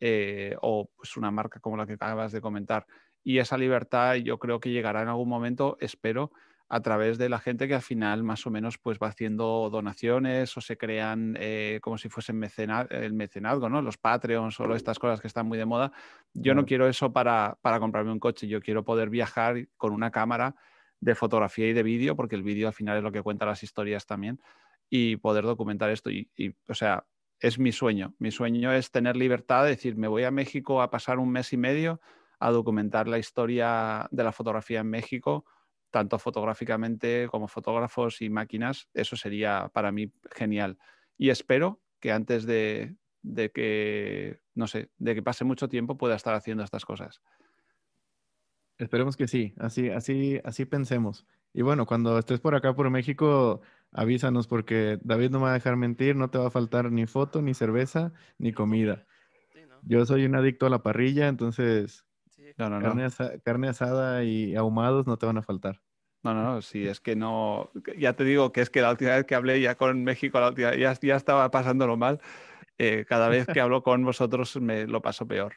eh, o pues una marca como la que acabas de comentar. Y esa libertad yo creo que llegará en algún momento, espero, a través de la gente que al final más o menos pues va haciendo donaciones o se crean eh, como si fuesen el mecenazgo, ¿no? Los Patreons o estas cosas que están muy de moda. Yo no quiero eso para, comprarme un coche, yo quiero poder viajar con una cámara de fotografía y de vídeo, porque el vídeo al final es lo que cuenta las historias también, y poder documentar esto. Y, o sea, es mi sueño. Mi sueño es tener libertad, de decir, me voy a México a pasar un mes y medio a documentar la historia de la fotografía en México tanto fotográficamente como fotógrafos y máquinas, eso sería para mí genial. Y espero que antes de, que, no sé, de que pase mucho tiempo pueda estar haciendo estas cosas. Esperemos que sí, así, así, así pensemos. Y bueno, cuando estés por acá, por México, avísanos porque David no me va a dejar mentir, no te va a faltar ni foto, ni cerveza, ni comida. Yo soy un adicto a la parrilla, entonces carne, asada y ahumados no te van a faltar. No, no, no, sí, es que no, ya te digo que es que la última vez que hablé ya con México, la ya, ya estaba pasándolo mal. Eh, cada vez que hablo con vosotros me lo paso peor.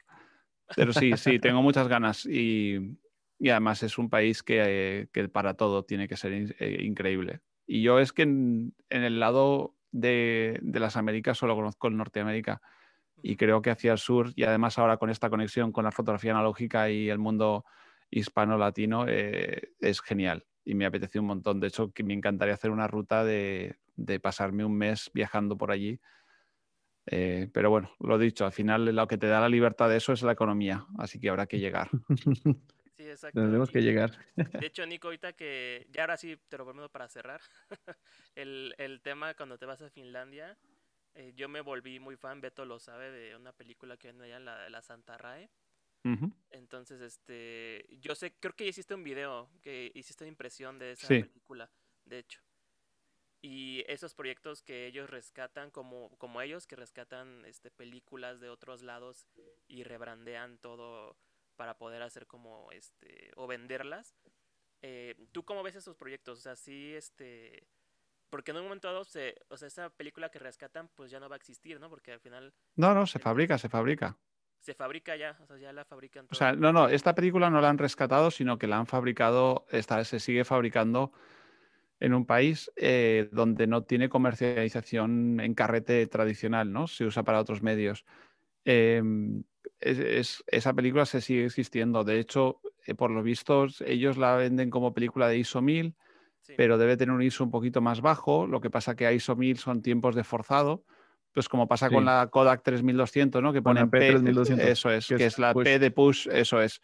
Pero sí, sí, tengo muchas ganas y, y además es un país que, para todo tiene que ser eh, increíble. Y yo es que en, el lado de, de, las Américas solo conozco el Norteamérica y creo que hacia el sur y además ahora con esta conexión con la fotografía analógica y el mundo hispano-latino eh, es genial y me apeteció un montón. De hecho, que me encantaría hacer una ruta de, pasarme un mes viajando por allí. Eh, pero bueno, lo dicho, al final lo que te da la libertad de eso es la economía, así que habrá que llegar. Sí, exacto. Tenemos que llegar. De hecho, Nico, ahorita que ya ahora sí te lo prometo para cerrar, el, tema cuando te vas a Finlandia, eh, yo me volví muy fan, Beto lo sabe, de una película que viene allá, la, la Santa Rae, entonces, este, yo sé, creo que hiciste un video, que hiciste una impresión de esa película, de hecho. Y esos proyectos que ellos rescatan, como, como ellos, que rescatan este, películas de otros lados y rebrandean todo para poder hacer como, este, o venderlas. Eh, ¿Tú cómo ves esos proyectos? O sea, sí, este, porque en un momento dado, o sea, esa película que rescatan, pues ya no va a existir, ¿no? Porque al final... No, no, se fabrica, se fabrica se fabrica ya, o sea, ya la fabrican. O sea, no, no, esta película no la han rescatado, sino que la han fabricado, esta, se sigue fabricando en un país eh, donde no tiene comercialización en carrete tradicional, ¿no? Se usa para otros medios. Em, esa película se sigue existiendo. De hecho, eh, por lo visto, ellos la venden como película de ISO 1000, pero debe tener un ISO un poquito más bajo. Lo que pasa que a ISO 1000 son tiempos de forzado pues como pasa con la Kodak 3200, ¿no? Que pone P, eso es, que, es, la P de push, eso es.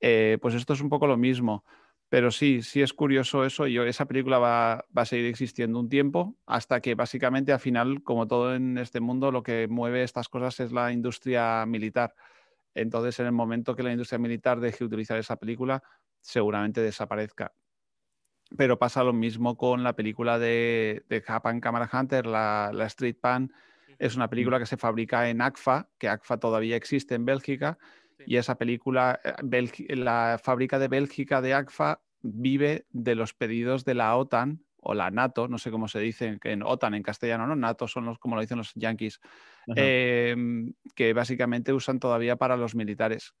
Eh, pues esto es un poco lo mismo. Pero sí, sí es curioso eso. Yo, esa película va, a seguir existiendo un tiempo hasta que básicamente al final, como todo en este mundo, lo que mueve estas cosas es la industria militar. Entonces, en el momento que la industria militar deje utilizar esa película, seguramente desaparezca. Pero pasa lo mismo con la película de, Japan Camera Hunter, la, la Street Pan es una película que se fabrica en ACFA, que ACFA todavía existe en Bélgica, y esa película, eh, la fábrica de Bélgica de ACFA vive de los pedidos de la OTAN o la NATO, no sé cómo se dice en OTAN en castellano, ¿no? NATO son los, como lo dicen los yanquis, em, que básicamente usan todavía para los militares.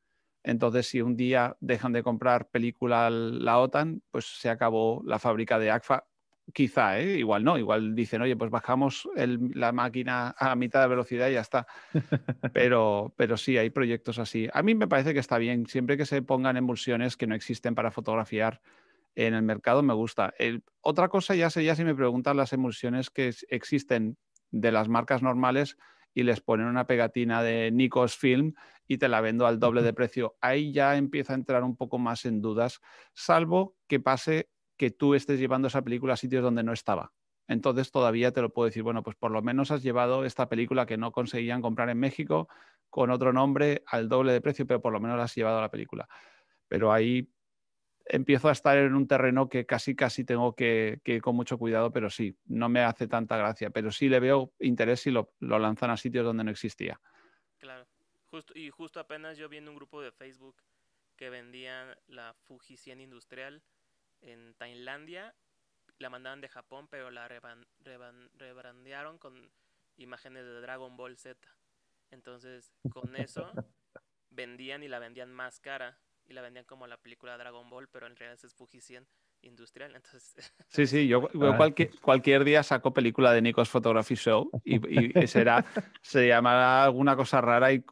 Entonces, si un día dejan de comprar película la OTAN, pues se acabó la fábrica de ACFA quizá, ¿eh? igual no, igual dicen, oye, pues bajamos la máquina a mitad de velocidad y ya está. Pero, pero sí, hay proyectos así. A mí me parece que está bien, siempre que se pongan emulsiones que no existen para fotografiar en el mercado, me gusta. otra cosa ya sé, ya si me preguntan las emulsiones que existen de las marcas normales y les ponen una pegatina de Nikos Film y te la vendo al doble de precio. Ahí ya empieza a entrar un poco más en dudas, salvo que pase que tú estés llevando esa película a sitios donde no estaba. Entonces todavía te lo puedo decir, bueno, pues por lo menos has llevado esta película que no conseguían comprar en México con otro nombre al doble de precio, pero por lo menos has llevado a la película. Pero ahí empiezo a estar en un terreno que casi, casi tengo que, ir con mucho cuidado, pero sí, no me hace tanta gracia, pero sí le veo interés si lo, lanzan a sitios donde no existía. Claro, y justo apenas yo en un grupo de Facebook que vendían la Fuji industrial en Tailandia, la mandaban de Japón, pero la rebrandearon con imágenes de Dragon Ball Z. Entonces, con eso vendían y la vendían más cara y la vendían como la película Dragon Ball, pero en realidad es Fuji-100 industrial. Entonces... Sí, sí, yo, ah. cualquier, cualquier, día saco película de Nico's Photography Show y, será, se llamará alguna cosa rara y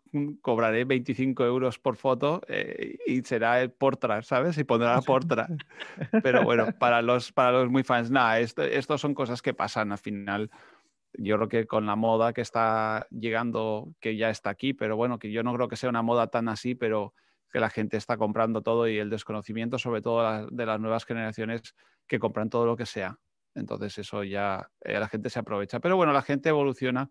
cobraré 25 euros por foto eh, y será el Portra, ¿sabes? Y pondrá Portra. Pero bueno, para los, para los muy fans, nada, esto, son cosas que pasan al final yo creo que con la moda que está llegando, que ya está aquí, pero bueno, que yo no creo que sea una moda tan así, pero que la gente está comprando todo y el desconocimiento, sobre todo de las nuevas generaciones que compran todo lo que sea. Entonces eso ya eh, la gente se aprovecha. Pero bueno, la gente evoluciona,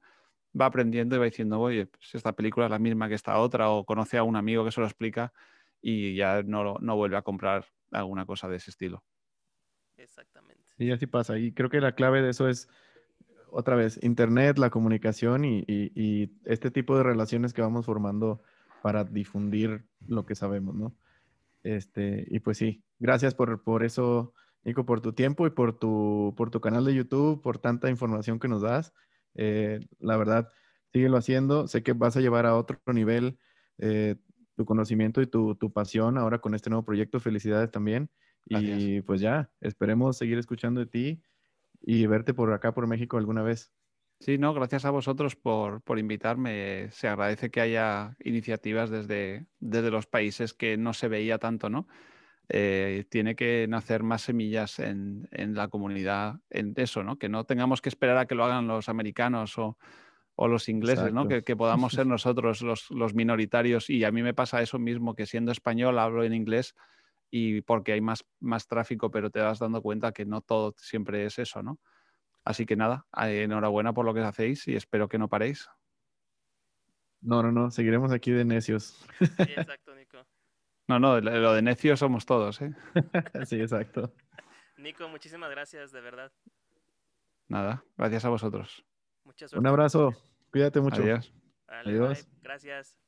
va aprendiendo y va diciendo, oye, si pues esta película es la misma que esta otra o conoce a un amigo que se lo explica y ya no, no vuelve a comprar alguna cosa de ese estilo. Exactamente. Y así pasa. Y creo que la clave de eso es, otra vez, Internet, la comunicación y este tipo de relaciones que vamos formando para difundir lo que sabemos, ¿no? Este, y pues sí, gracias por, eso, Nico, por tu tiempo y por tu, por tu canal de YouTube, por tanta información que nos das. Eh, la verdad, síguelo haciendo. Sé que vas a llevar a otro nivel eh, tu conocimiento y tu, pasión ahora con este nuevo proyecto. Felicidades también. Y pues ya, esperemos seguir escuchando de ti y verte por acá, por México, alguna vez. Sí, no, gracias a vosotros por, por, invitarme. Se agradece que haya iniciativas desde, desde los países que no se veía tanto, ¿no? Eh, tiene que nacer más semillas en, en, la comunidad, en eso, ¿no? Que no tengamos que esperar a que lo hagan los americanos o, o los ingleses, ¿no? Que, que, podamos ser nosotros los, los minoritarios. Y a mí me pasa eso mismo, que siendo español hablo en inglés y porque hay más, más tráfico, pero te vas dando cuenta que no todo siempre es eso, ¿no? Así que nada, eh, enhorabuena por lo que hacéis y espero que no paréis. No, no, no, seguiremos aquí de necios. Sí, exacto, Nico. No, no, lo de necios somos todos, ¿eh? sí, exacto. Nico, muchísimas gracias, de verdad. Nada, gracias a vosotros. Muchas Un abrazo, cuídate mucho. Adiós. Adiós. Gracias.